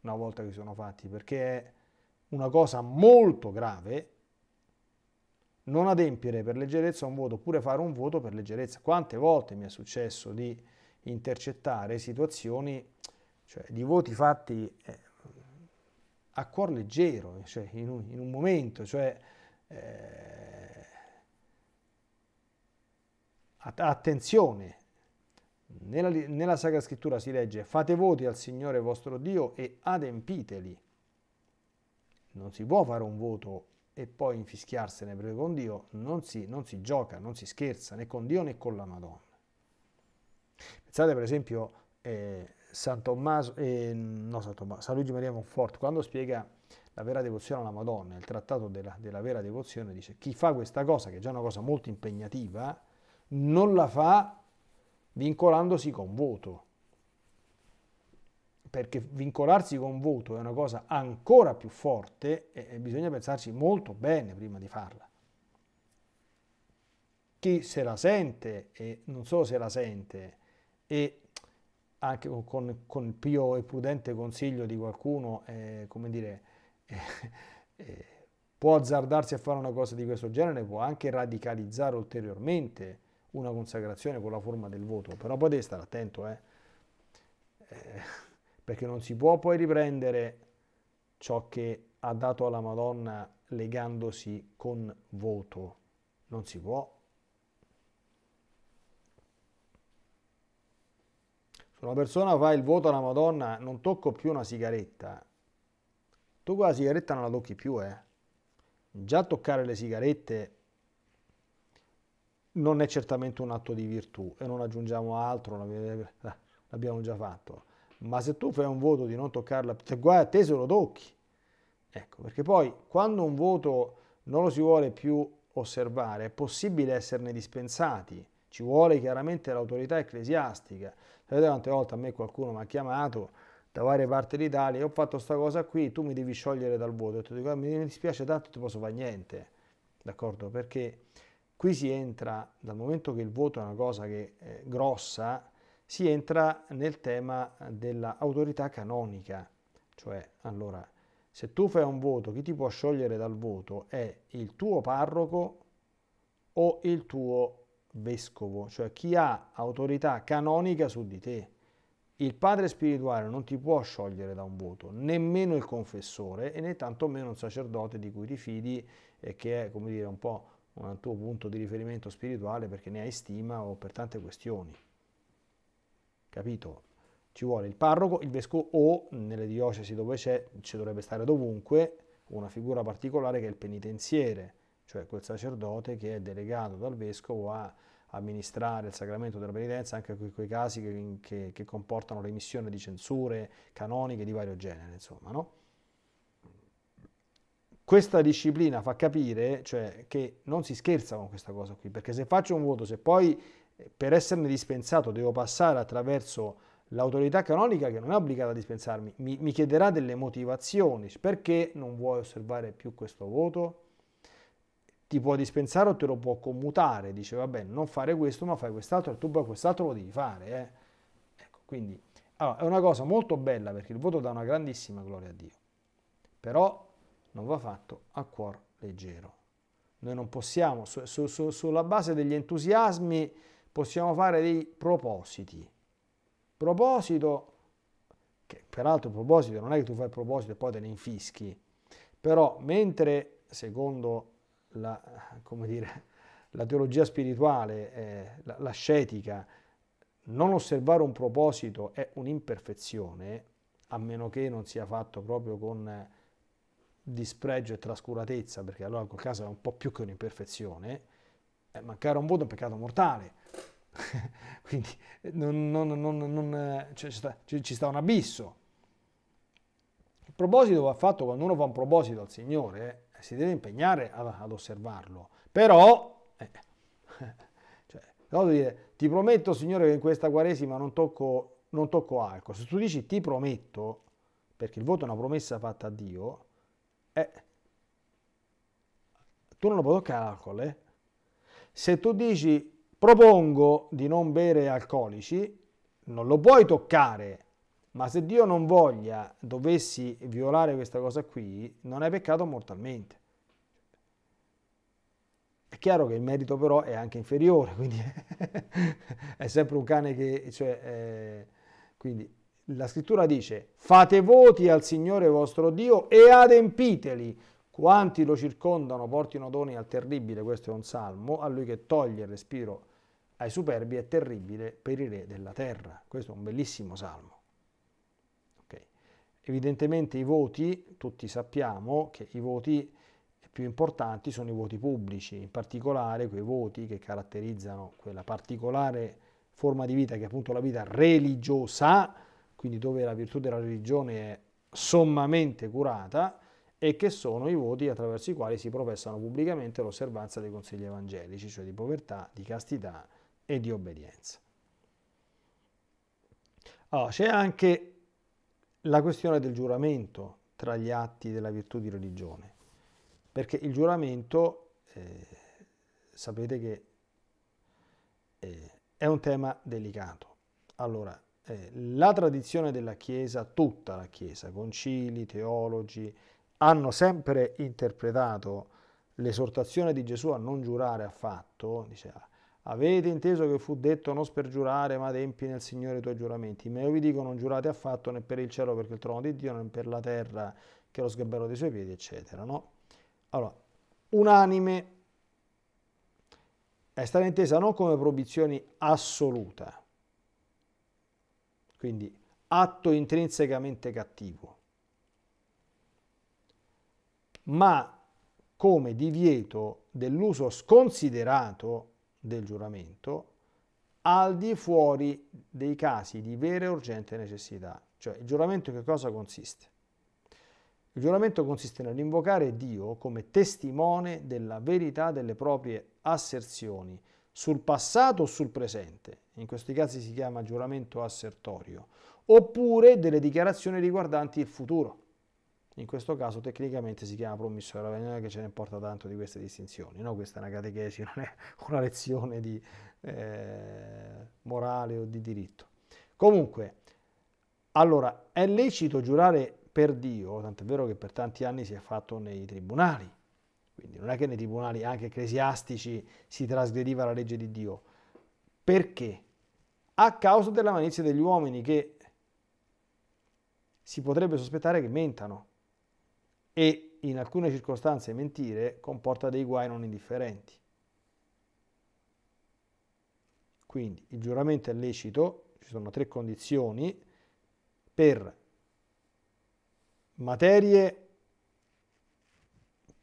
una volta che sono fatti, perché è una cosa molto grave non adempiere per leggerezza un voto oppure fare un voto per leggerezza. Quante volte mi è successo di intercettare situazioni, cioè di voti fatti eh, a cuor leggero, cioè in un, in un momento, cioè eh, attenzione, nella, nella Sacra Scrittura si legge fate voti al Signore vostro Dio e adempiteli. Non si può fare un voto e poi infischiarsene perché con Dio non si, non si gioca, non si scherza né con Dio né con la Madonna. Pensate per esempio eh, San, Tommaso, eh, no, San, Tommaso, San Luigi Maria Monfort quando spiega la vera devozione alla Madonna, il trattato della, della vera devozione dice chi fa questa cosa che è già una cosa molto impegnativa non la fa vincolandosi con voto perché vincolarsi con voto è una cosa ancora più forte e bisogna pensarci molto bene prima di farla. Chi se la sente e non solo se la sente e anche con, con il pio e prudente consiglio di qualcuno, eh, come dire, eh, eh, può azzardarsi a fare una cosa di questo genere, può anche radicalizzare ulteriormente una consacrazione con la forma del voto, però poi devi stare attento, eh? Eh, perché non si può poi riprendere ciò che ha dato alla Madonna legandosi con voto, non si può. Se una persona fa il voto alla Madonna, non tocco più una sigaretta, tu quella sigaretta non la tocchi più, eh? Già toccare le sigarette non è certamente un atto di virtù e non aggiungiamo altro, eh, l'abbiamo già fatto. Ma se tu fai un voto di non toccarla, se guai a te se lo tocchi. Ecco, perché poi quando un voto non lo si vuole più osservare, è possibile esserne dispensati. Ci vuole chiaramente l'autorità ecclesiastica. Sapete quante volte a me qualcuno mi ha chiamato da varie parti d'Italia, e ho fatto questa cosa qui, tu mi devi sciogliere dal voto. E ti dico, ah, mi dispiace tanto, non ti posso fare niente. D'accordo? Perché Qui si entra, dal momento che il voto è una cosa che è grossa, si entra nel tema dell'autorità canonica, cioè allora se tu fai un voto, chi ti può sciogliere dal voto è il tuo parroco o il tuo vescovo, cioè chi ha autorità canonica su di te. Il padre spirituale non ti può sciogliere da un voto, nemmeno il confessore e né tantomeno un sacerdote di cui ti fidi e che è, come dire, un po' un tuo punto di riferimento spirituale perché ne hai stima o per tante questioni. Capito? Ci vuole il parroco, il vescovo o nelle diocesi dove c'è, ci dovrebbe stare dovunque, una figura particolare che è il penitenziere, cioè quel sacerdote che è delegato dal vescovo a amministrare il sacramento della penitenza anche in quei casi che, che, che comportano l'emissione di censure canoniche di vario genere, insomma, no? questa disciplina fa capire cioè, che non si scherza con questa cosa qui, perché se faccio un voto, se poi eh, per esserne dispensato devo passare attraverso l'autorità canonica che non è obbligata a dispensarmi, mi, mi chiederà delle motivazioni, perché non vuoi osservare più questo voto? Ti può dispensare o te lo può commutare, dice va bene, non fare questo ma fai quest'altro e tu poi quest'altro lo devi fare. Eh. Ecco, quindi allora, è una cosa molto bella perché il voto dà una grandissima gloria a Dio, però non va fatto a cuor leggero. Noi non possiamo, su, su, sulla base degli entusiasmi, possiamo fare dei propositi. Proposito, che peraltro il proposito non è che tu fai il proposito e poi te ne infischi, però mentre secondo la, dire, la teologia spirituale, eh, la, l'ascetica, non osservare un proposito è un'imperfezione, a meno che non sia fatto proprio con dispregio e trascuratezza, perché allora in quel caso è un po' più che un'imperfezione, eh, mancare un voto è un peccato mortale. Quindi eh, non, non, non, eh, cioè, ci, sta, un abisso. Il proposito va fatto quando uno fa un proposito al Signore, eh, si deve impegnare a, ad, osservarlo. Però, eh, cioè, no, dire, ti prometto Signore che in questa Quaresima non tocco, non tocco alcol. Se tu dici ti prometto, perché il voto è una promessa fatta a Dio, eh, tu non lo puoi toccare l'alcol, eh? Se tu dici propongo di non bere alcolici, non lo puoi toccare, ma se Dio non voglia dovessi violare questa cosa qui, non hai peccato mortalmente. È chiaro che il merito però è anche inferiore, quindi è sempre un cane che... Cioè, eh, quindi la scrittura dice, fate voti al Signore vostro Dio e adempiteli. Quanti lo circondano portino doni al terribile, questo è un salmo, a lui che toglie il respiro ai superbi è terribile per i re della terra. Questo è un bellissimo salmo. Okay. Evidentemente i voti, tutti sappiamo che i voti più importanti sono i voti pubblici, in particolare quei voti che caratterizzano quella particolare forma di vita che è appunto la vita religiosa, quindi dove la virtù della religione è sommamente curata, e che sono i voti attraverso i quali si professano pubblicamente l'osservanza dei consigli evangelici, cioè di povertà, di castità e di obbedienza. Allora, c'è anche la questione del giuramento tra gli atti della virtù di religione, perché il giuramento, eh, sapete che eh, è un tema delicato. Allora, eh, la tradizione della Chiesa, tutta la Chiesa, concili, teologi, hanno sempre interpretato l'esortazione di Gesù a non giurare affatto, dice, avete inteso che fu detto non spergiurare, ma adempi nel Signore i tuoi giuramenti, ma io vi dico non giurate affatto né per il cielo perché il trono di Dio, né per la terra che è lo sgabello dei suoi piedi, eccetera, no? Allora, unanime è stata intesa non come proibizione assoluta, quindi atto intrinsecamente cattivo. Ma come divieto dell'uso sconsiderato del giuramento al di fuori dei casi di vera e urgente necessità. Cioè il giuramento che cosa consiste? Il giuramento consiste nell'invocare Dio come testimone della verità delle proprie asserzioni sul passato o sul presente, in questi casi si chiama giuramento assertorio, oppure delle dichiarazioni riguardanti il futuro. In questo caso tecnicamente si chiama promissoria, non è che ce ne importa tanto di queste distinzioni, no? questa è una catechesi, non è una lezione di eh, morale o di diritto. Comunque, allora, è lecito giurare per Dio, tant'è vero che per tanti anni si è fatto nei tribunali, quindi non è che nei tribunali anche ecclesiastici si trasgrediva la legge di Dio. Perché? A causa della malizia degli uomini che si potrebbe sospettare che mentano e in alcune circostanze mentire comporta dei guai non indifferenti. Quindi il giuramento è lecito, ci sono tre condizioni per materie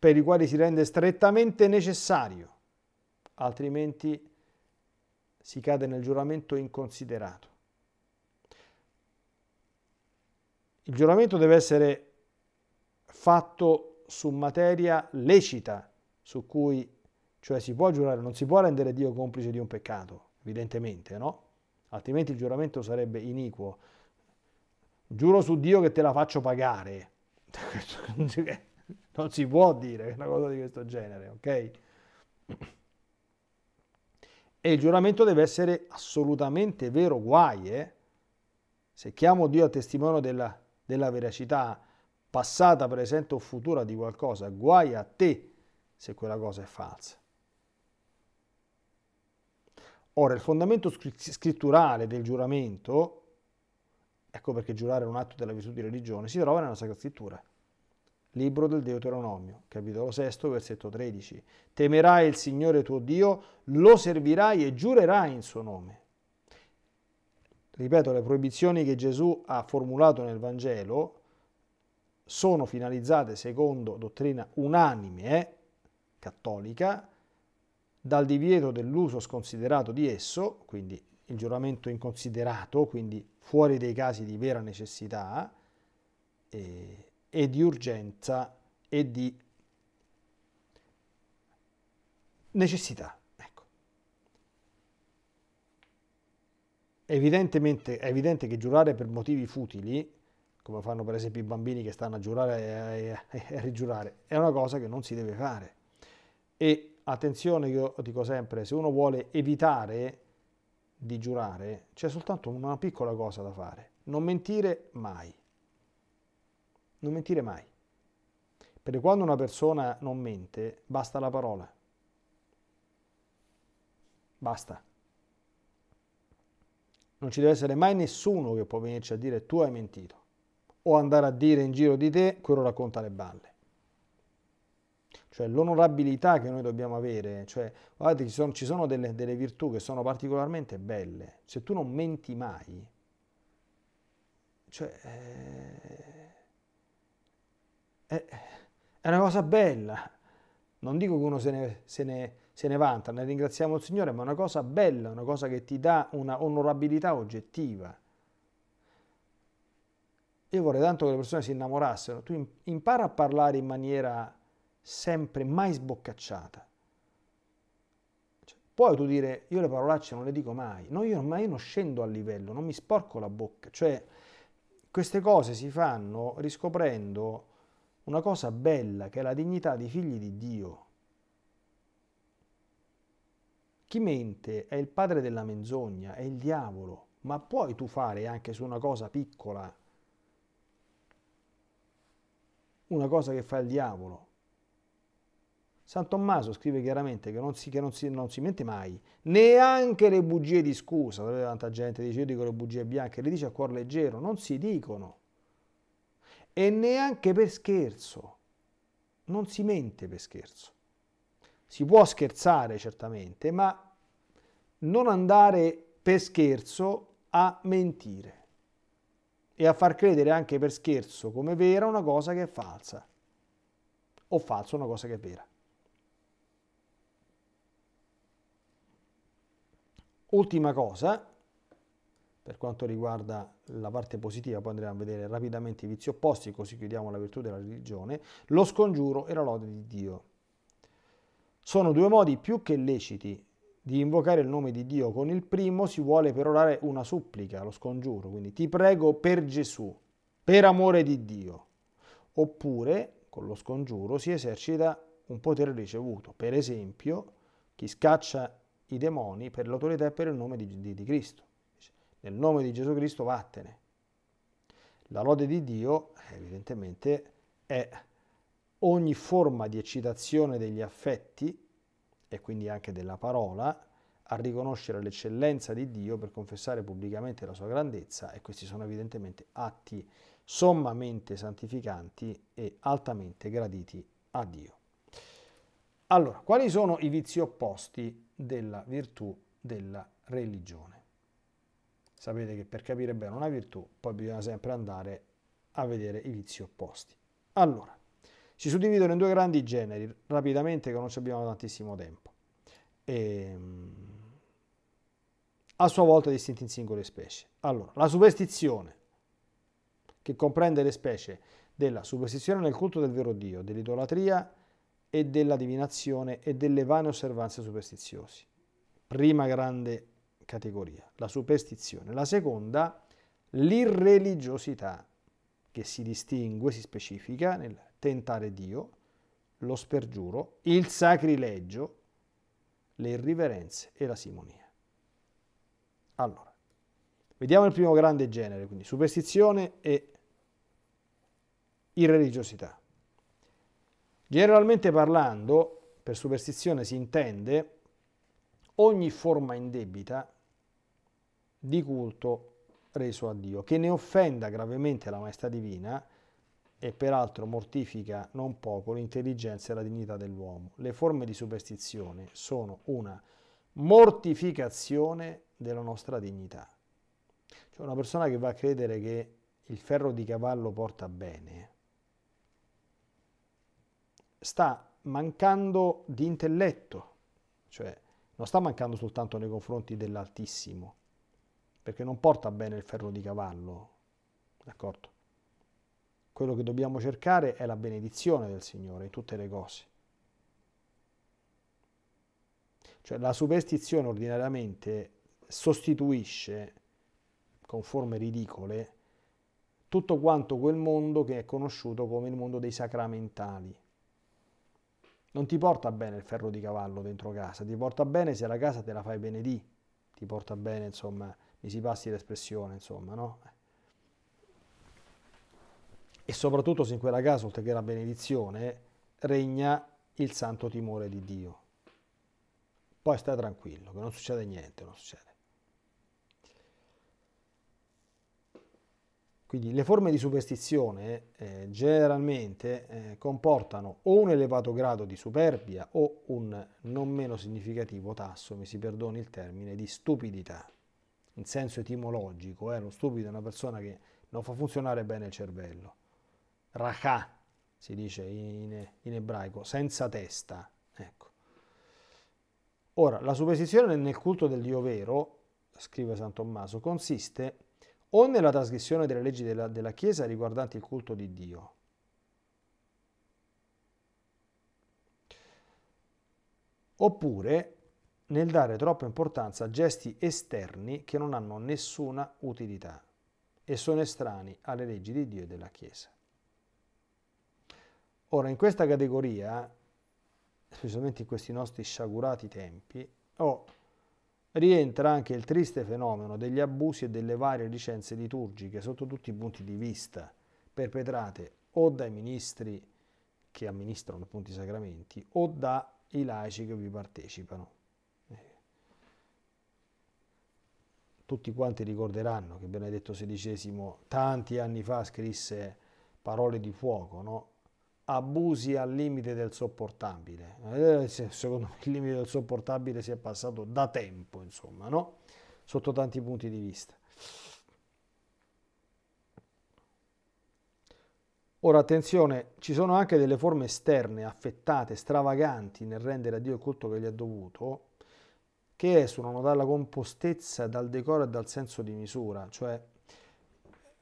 per i quali si rende strettamente necessario, altrimenti si cade nel giuramento inconsiderato. Il giuramento deve essere fatto su materia lecita, su cui cioè si può giurare, non si può rendere Dio complice di un peccato, evidentemente, no? Altrimenti il giuramento sarebbe iniquo. Giuro su Dio che te la faccio pagare. non si può dire una cosa di questo genere, ok? E il giuramento deve essere assolutamente vero, guai, eh? Se chiamo Dio a testimone della, della veracità passata, presente o futura di qualcosa, guai a te se quella cosa è falsa. Ora, il fondamento scritturale del giuramento, ecco perché giurare è un atto della virtù di religione, si trova nella Sacra Scrittura. Libro del Deuteronomio, capitolo 6, versetto 13. Temerai il Signore tuo Dio, lo servirai e giurerai in suo nome. Ripeto, le proibizioni che Gesù ha formulato nel Vangelo sono finalizzate secondo dottrina unanime eh, cattolica dal divieto dell'uso sconsiderato di esso, quindi il giuramento inconsiderato, quindi fuori dei casi di vera necessità, e e di urgenza e di necessità. Ecco. evidentemente, è evidente che giurare per motivi futili, come fanno per esempio i bambini che stanno a giurare e a, e a rigiurare, è una cosa che non si deve fare. E attenzione, io dico sempre, se uno vuole evitare di giurare, c'è soltanto una piccola cosa da fare, non mentire mai. Non mentire mai. Perché quando una persona non mente, basta la parola. Basta. Non ci deve essere mai nessuno che può venirci a dire tu hai mentito o andare a dire in giro di te quello racconta le balle. Cioè l'onorabilità che noi dobbiamo avere, cioè guardate ci sono, ci sono delle, delle virtù che sono particolarmente belle. Se tu non menti mai, cioè... Eh eh, è, una cosa bella. Non dico che uno se ne, se ne, se ne vanta, ne ringraziamo il Signore, ma è una cosa bella, una cosa che ti dà una onorabilità oggettiva. Io vorrei tanto che le persone si innamorassero. Tu impara a parlare in maniera sempre mai sboccacciata. Cioè, puoi tu dire, io le parolacce non le dico mai, no, io, ma io non scendo a livello, non mi sporco la bocca. Cioè, queste cose si fanno riscoprendo una cosa bella che è la dignità dei figli di Dio. Chi mente è il padre della menzogna, è il diavolo, ma puoi tu fare anche su una cosa piccola una cosa che fa il diavolo. San Tommaso scrive chiaramente che non si, che non si, non si mente mai, neanche le bugie di scusa, tanta gente dice io dico le bugie bianche, le dice a cuor leggero, non si dicono e neanche per scherzo. Non si mente per scherzo. Si può scherzare certamente, ma non andare per scherzo a mentire e a far credere anche per scherzo come vera una cosa che è falsa o falsa una cosa che è vera. Ultima cosa, per quanto riguarda la parte positiva, poi andremo a vedere rapidamente i vizi opposti, così chiudiamo la virtù della religione, lo scongiuro e la lode di Dio. Sono due modi più che leciti di invocare il nome di Dio. Con il primo si vuole perorare una supplica, lo scongiuro, quindi ti prego per Gesù, per amore di Dio. Oppure, con lo scongiuro, si esercita un potere ricevuto. Per esempio, chi scaccia i demoni per l'autorità e per il nome di, di, di Cristo nel nome di Gesù Cristo vattene. La lode di Dio, evidentemente, è ogni forma di eccitazione degli affetti e quindi anche della parola a riconoscere l'eccellenza di Dio per confessare pubblicamente la sua grandezza e questi sono evidentemente atti sommamente santificanti e altamente graditi a Dio. Allora, quali sono i vizi opposti della virtù della religione? Sapete che per capire bene una virtù poi bisogna sempre andare a vedere i vizi opposti. Allora, si suddividono in due grandi generi, rapidamente che non ci abbiamo tantissimo tempo. E, ehm, a sua volta distinti in singole specie. Allora, la superstizione, che comprende le specie della superstizione nel culto del vero Dio, dell'idolatria e della divinazione e delle vane osservanze superstiziosi. Prima grande categoria, la superstizione. La seconda, l'irreligiosità, che si distingue, si specifica nel tentare Dio, lo spergiuro, il sacrilegio, le irriverenze e la simonia. Allora, vediamo il primo grande genere, quindi superstizione e irreligiosità. Generalmente parlando, per superstizione si intende ogni forma indebita di culto reso a Dio, che ne offenda gravemente la maestà divina e peraltro mortifica non poco l'intelligenza e la dignità dell'uomo. Le forme di superstizione sono una mortificazione della nostra dignità. Cioè una persona che va a credere che il ferro di cavallo porta bene, sta mancando di intelletto, cioè non sta mancando soltanto nei confronti dell'Altissimo, perché non porta bene il ferro di cavallo, d'accordo? Quello che dobbiamo cercare è la benedizione del Signore in tutte le cose. Cioè la superstizione ordinariamente sostituisce con forme ridicole tutto quanto quel mondo che è conosciuto come il mondo dei sacramentali. Non ti porta bene il ferro di cavallo dentro casa, ti porta bene se la casa te la fai benedì, ti porta bene insomma mi si passi l'espressione, insomma, no? E soprattutto se in quella casa, oltre che la benedizione, regna il santo timore di Dio. Poi stai tranquillo, che non succede niente, non succede. Quindi le forme di superstizione eh, generalmente eh, comportano o un elevato grado di superbia o un non meno significativo tasso, mi si perdoni il termine, di stupidità in senso etimologico, eh, lo stupido è una persona che non fa funzionare bene il cervello. Raka, si dice in, in ebraico, senza testa. Ecco. Ora, la superstizione nel culto del Dio vero, scrive San Tommaso, consiste o nella trasgressione delle leggi della, della Chiesa riguardanti il culto di Dio, oppure nel dare troppa importanza a gesti esterni che non hanno nessuna utilità e sono estranei alle leggi di Dio e della Chiesa. Ora, in questa categoria, specialmente in questi nostri sciagurati tempi, oh, rientra anche il triste fenomeno degli abusi e delle varie licenze liturgiche sotto tutti i punti di vista, perpetrate o dai ministri che amministrano appunto i sacramenti o dai laici che vi partecipano. tutti quanti ricorderanno che Benedetto XVI tanti anni fa scrisse parole di fuoco, no? abusi al limite del sopportabile. Eh, secondo me il limite del sopportabile si è passato da tempo, insomma, no? sotto tanti punti di vista. Ora attenzione, ci sono anche delle forme esterne, affettate, stravaganti nel rendere a Dio il culto che gli è dovuto, che esulano dalla compostezza, dal decoro e dal senso di misura. Cioè,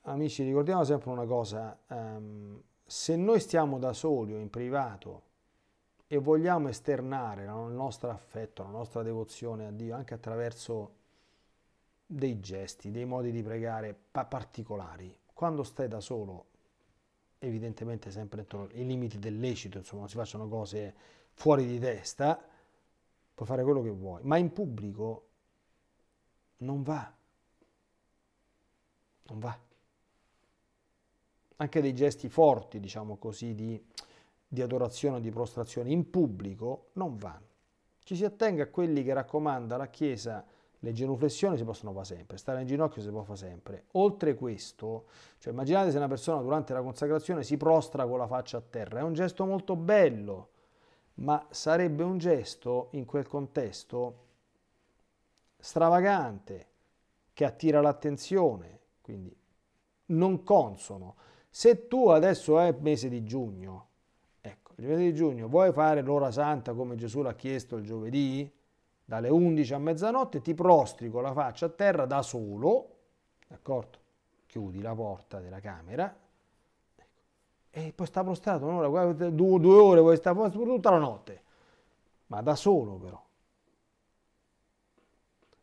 amici, ricordiamo sempre una cosa, um, se noi stiamo da soli o in privato e vogliamo esternare il nostro affetto, la nostra devozione a Dio anche attraverso dei gesti, dei modi di pregare particolari, quando stai da solo, evidentemente sempre entro i limiti del lecito, insomma, non si facciano cose fuori di testa, puoi fare quello che vuoi, ma in pubblico non va. Non va. Anche dei gesti forti, diciamo così, di, di adorazione o di prostrazione in pubblico non vanno. Ci si attenga a quelli che raccomanda la Chiesa le genuflessioni si possono fare sempre, stare in ginocchio si può fare sempre. Oltre questo, cioè immaginate se una persona durante la consacrazione si prostra con la faccia a terra, è un gesto molto bello, ma sarebbe un gesto in quel contesto stravagante, che attira l'attenzione, quindi non consono. Se tu adesso è mese di giugno, ecco, il mese di giugno vuoi fare l'ora santa come Gesù l'ha chiesto il giovedì, dalle 11 a mezzanotte ti prostri con la faccia a terra da solo, d'accordo? Chiudi la porta della camera, e poi sta prostrato un'ora, due, due ore, poi sta prostrato tutta la notte. Ma da solo però.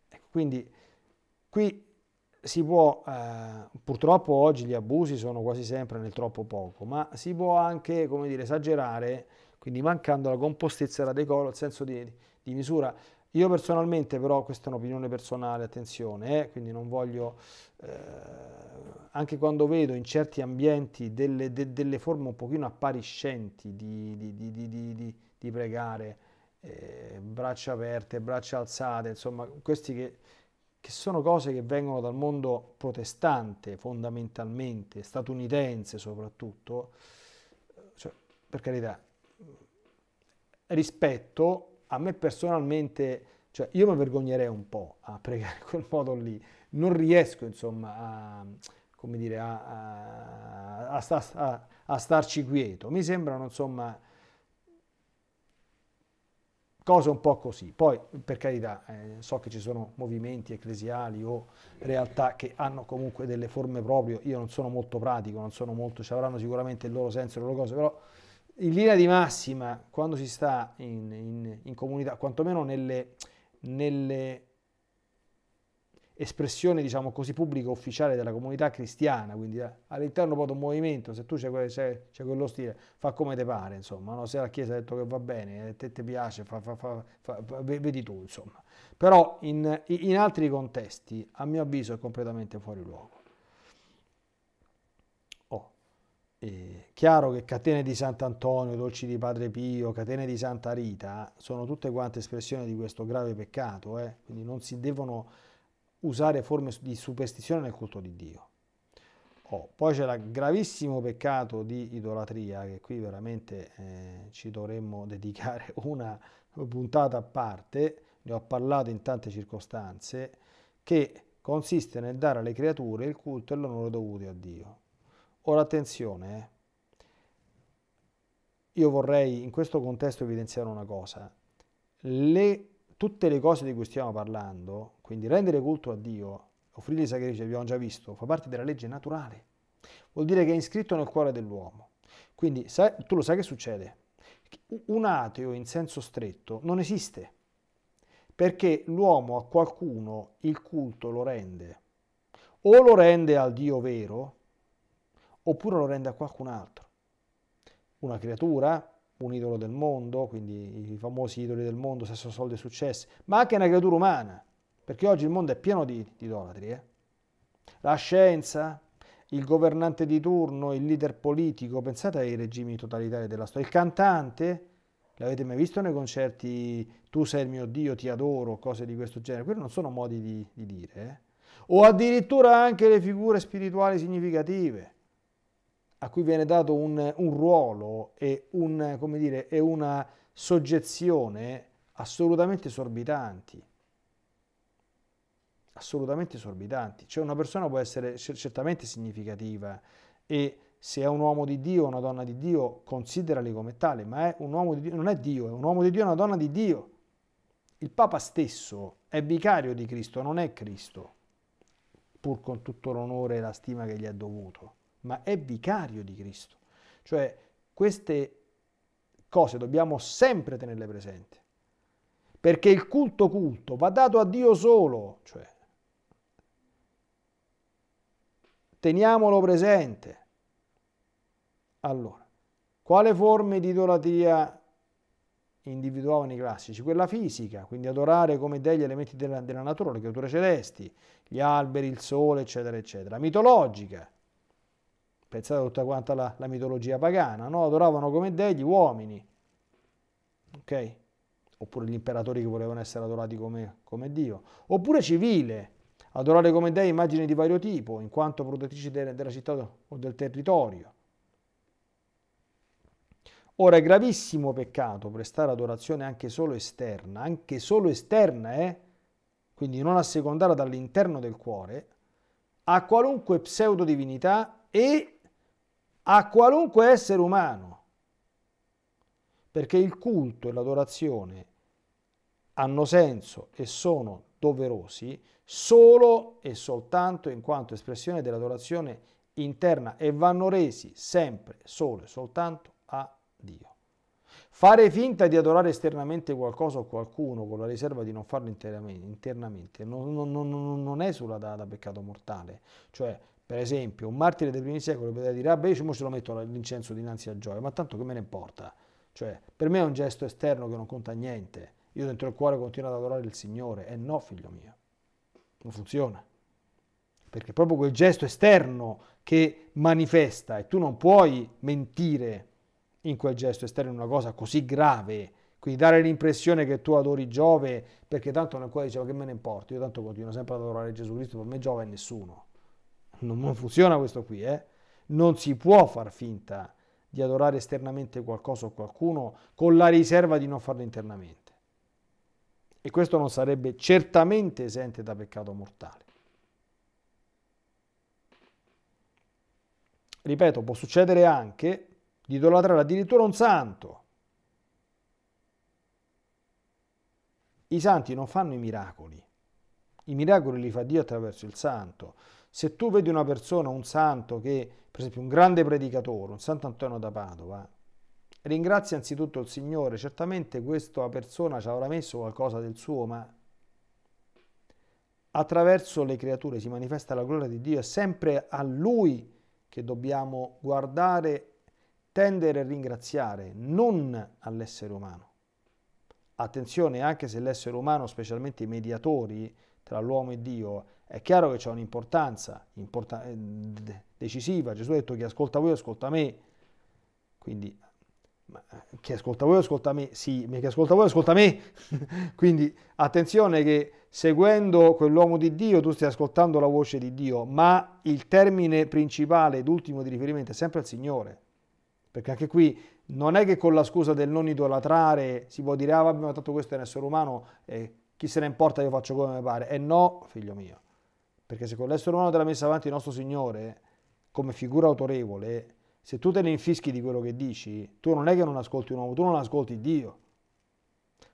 Ecco, quindi qui si può, eh, purtroppo oggi gli abusi sono quasi sempre nel troppo poco, ma si può anche, come dire, esagerare, quindi mancando la compostezza e la decoro, il senso di, di misura. Io personalmente, però, questa è un'opinione personale, attenzione, eh, quindi non voglio, eh, anche quando vedo in certi ambienti delle, de, delle forme un pochino appariscenti di, di, di, di pregare, eh, braccia aperte, braccia alzate, insomma, questi che, che sono cose che vengono dal mondo protestante fondamentalmente, statunitense soprattutto, cioè, per carità, rispetto a me personalmente, cioè io mi vergognerei un po' a pregare in quel modo lì, non riesco insomma a, come dire, a, a, a, a starci quieto, mi sembrano insomma cose un po' così. Poi, per carità, eh, so che ci sono movimenti ecclesiali o realtà che hanno comunque delle forme proprio, io non sono molto pratico, non sono molto, ci avranno sicuramente il loro senso e le loro cose, però in linea di massima, quando si sta in, in, in comunità, quantomeno nelle, nelle espressioni, diciamo così, pubblica ufficiale della comunità cristiana, quindi all'interno poi di un movimento, se tu c'è, c'è, c'è quello stile, fa come te pare, insomma, no? se la Chiesa ha detto che va bene, eh, te ti piace, fa, fa, fa, vedi tu, insomma. Però in, in altri contesti, a mio avviso, è completamente fuori luogo. Eh, chiaro che catene di Sant'Antonio, dolci di Padre Pio, catene di Santa Rita sono tutte quante espressioni di questo grave peccato, eh? quindi non si devono usare forme di superstizione nel culto di Dio. Oh, poi c'è il gravissimo peccato di idolatria, che qui veramente eh, ci dovremmo dedicare una puntata a parte, ne ho parlato in tante circostanze, che consiste nel dare alle creature il culto e l'onore dovuti a Dio. Ora attenzione, eh. io vorrei in questo contesto evidenziare una cosa. Le, tutte le cose di cui stiamo parlando, quindi rendere culto a Dio, offrire i sacrifici, abbiamo già visto, fa parte della legge naturale. Vuol dire che è iscritto nel cuore dell'uomo. Quindi sai, tu lo sai che succede? Un ateo in senso stretto non esiste, perché l'uomo a qualcuno il culto lo rende. O lo rende al Dio vero, oppure lo rende a qualcun altro. Una creatura, un idolo del mondo, quindi i famosi idoli del mondo, sesso, soldi e successi, ma anche una creatura umana, perché oggi il mondo è pieno di, di idolatrie. Eh. La scienza, il governante di turno, il leader politico, pensate ai regimi totalitari della storia, il cantante, l'avete mai visto nei concerti tu sei il mio Dio, ti adoro, cose di questo genere, quelli non sono modi di, di dire, eh? o addirittura anche le figure spirituali significative a cui viene dato un, un ruolo e, un, dire, e una soggezione assolutamente esorbitanti. Assolutamente esorbitanti. Cioè una persona può essere certamente significativa e se è un uomo di Dio o una donna di Dio, considerali come tale, ma è un uomo di Dio, non è Dio, è un uomo di Dio e una donna di Dio. Il Papa stesso è vicario di Cristo, non è Cristo, pur con tutto l'onore e la stima che gli è dovuto ma è vicario di Cristo. Cioè queste cose dobbiamo sempre tenerle presenti, perché il culto culto va dato a Dio solo, cioè teniamolo presente. Allora, quale forme di idolatria individuavano i classici? Quella fisica, quindi adorare come degli elementi della, della natura, le creature celesti, gli alberi, il sole, eccetera, eccetera. Mitologica, Pensate a tutta quanta la, la mitologia pagana, no? adoravano come dei gli uomini, ok? Oppure gli imperatori che volevano essere adorati come, come Dio. Oppure civile, adorare come dei immagini di vario tipo, in quanto protettrici de, della città o del territorio. Ora è gravissimo peccato prestare adorazione anche solo esterna, anche solo esterna, eh? quindi non assecondata dall'interno del cuore, a qualunque pseudo divinità e a qualunque essere umano, perché il culto e l'adorazione hanno senso e sono doverosi solo e soltanto in quanto espressione dell'adorazione interna e vanno resi sempre, solo e soltanto a Dio. Fare finta di adorare esternamente qualcosa o qualcuno con la riserva di non farlo internamente non, non, non, non esula da, da peccato mortale, cioè per esempio, un martire dei primi secoli potrebbe dire, ah beh, io se lo metto l'incenso dinanzi a Giove, ma tanto che me ne importa? Cioè, per me è un gesto esterno che non conta niente. Io dentro il cuore continuo ad adorare il Signore. E no, figlio mio, non funziona. Perché è proprio quel gesto esterno che manifesta e tu non puoi mentire in quel gesto esterno in una cosa così grave. Quindi dare l'impressione che tu adori Giove perché tanto nel cuore diceva che me ne importa, io tanto continuo sempre ad adorare Gesù Cristo, per me Giove è nessuno non funziona questo qui, eh? non si può far finta di adorare esternamente qualcosa o qualcuno con la riserva di non farlo internamente. E questo non sarebbe certamente esente da peccato mortale. Ripeto, può succedere anche di idolatrare addirittura un santo. I santi non fanno i miracoli, i miracoli li fa Dio attraverso il santo. Se tu vedi una persona, un santo, che per esempio un grande predicatore, un santo Antonio da Padova, ringrazia anzitutto il Signore, certamente questa persona ci avrà messo qualcosa del suo, ma attraverso le creature si manifesta la gloria di Dio, è sempre a Lui che dobbiamo guardare, tendere e ringraziare, non all'essere umano. Attenzione, anche se l'essere umano, specialmente i mediatori tra l'uomo e Dio, è chiaro che c'è un'importanza eh, decisiva. Gesù ha detto chi ascolta voi ascolta me. Quindi eh, chi ascolta voi ascolta me, sì, ma chi ascolta voi ascolta me. Quindi attenzione che seguendo quell'uomo di Dio tu stai ascoltando la voce di Dio, ma il termine principale ed ultimo di riferimento è sempre il Signore. Perché anche qui non è che con la scusa del non idolatrare si può dire ah vabbè ma tanto questo è un essere umano eh, chi se ne importa io faccio come mi pare. E eh no, figlio mio. Perché se con l'essere umano te l'ha messa avanti il nostro Signore, come figura autorevole, se tu te ne infischi di quello che dici, tu non è che non ascolti un uomo, tu non ascolti Dio.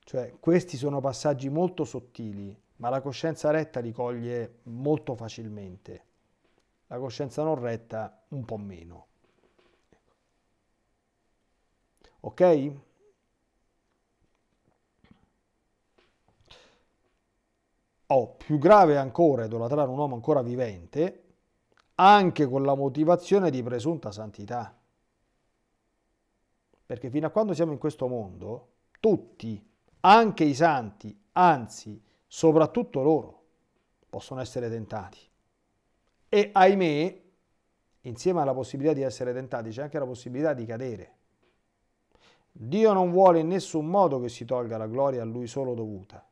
Cioè, questi sono passaggi molto sottili, ma la coscienza retta li coglie molto facilmente. La coscienza non retta un po' meno. Ok? o oh, più grave ancora idolatrare un uomo ancora vivente, anche con la motivazione di presunta santità. Perché fino a quando siamo in questo mondo, tutti, anche i santi, anzi, soprattutto loro, possono essere tentati. E ahimè, insieme alla possibilità di essere tentati, c'è anche la possibilità di cadere. Dio non vuole in nessun modo che si tolga la gloria a Lui solo dovuta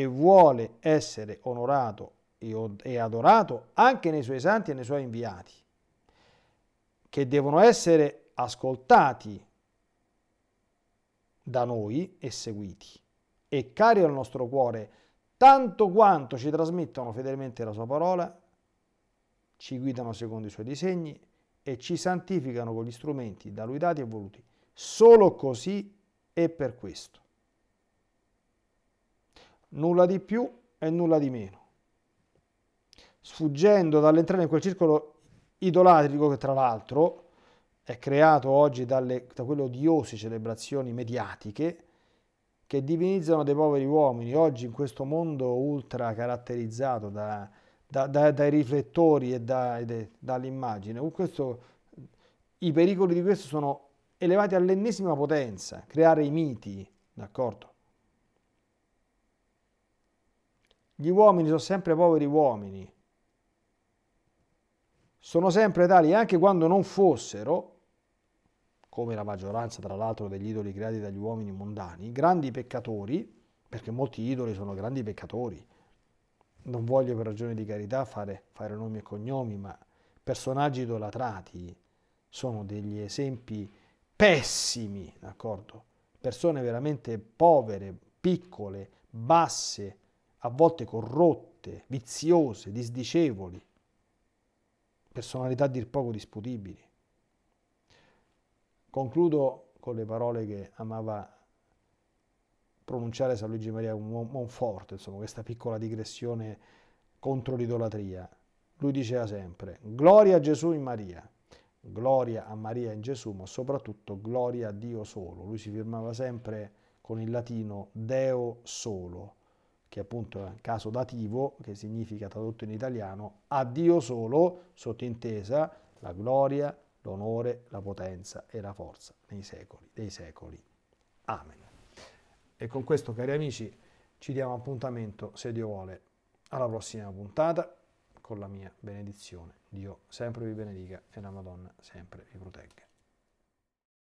e vuole essere onorato e adorato anche nei suoi santi e nei suoi inviati, che devono essere ascoltati da noi e seguiti e cari al nostro cuore tanto quanto ci trasmettono fedelmente la sua parola, ci guidano secondo i suoi disegni e ci santificano con gli strumenti da lui dati e voluti. Solo così e per questo nulla di più e nulla di meno. Sfuggendo dall'entrare in quel circolo idolatrico che tra l'altro è creato oggi dalle, da quelle odiose celebrazioni mediatiche che divinizzano dei poveri uomini. Oggi in questo mondo ultra caratterizzato da, da, da, dai riflettori e de, dall'immagine, questo, i pericoli di questo sono elevati all'ennesima potenza, creare i miti, d'accordo? Gli uomini sono sempre poveri uomini. Sono sempre tali anche quando non fossero, come la maggioranza tra l'altro degli idoli creati dagli uomini mondani, grandi peccatori, perché molti idoli sono grandi peccatori. Non voglio per ragioni di carità fare, fare nomi e cognomi, ma personaggi idolatrati sono degli esempi pessimi, d'accordo? Persone veramente povere, piccole, basse, a volte corrotte, viziose, disdicevoli, personalità a dir poco discutibili. Concludo con le parole che amava pronunciare San Luigi Maria Monforte, insomma, questa piccola digressione contro l'idolatria. Lui diceva sempre, gloria a Gesù in Maria, gloria a Maria in Gesù, ma soprattutto gloria a Dio solo. Lui si firmava sempre con il latino Deo solo che appunto è un caso dativo, che significa tradotto in italiano, a Dio solo, sottintesa, la gloria, l'onore, la potenza e la forza nei secoli dei secoli. Amen. E con questo, cari amici, ci diamo appuntamento, se Dio vuole, alla prossima puntata con la mia benedizione. Dio sempre vi benedica e la Madonna sempre vi protegga.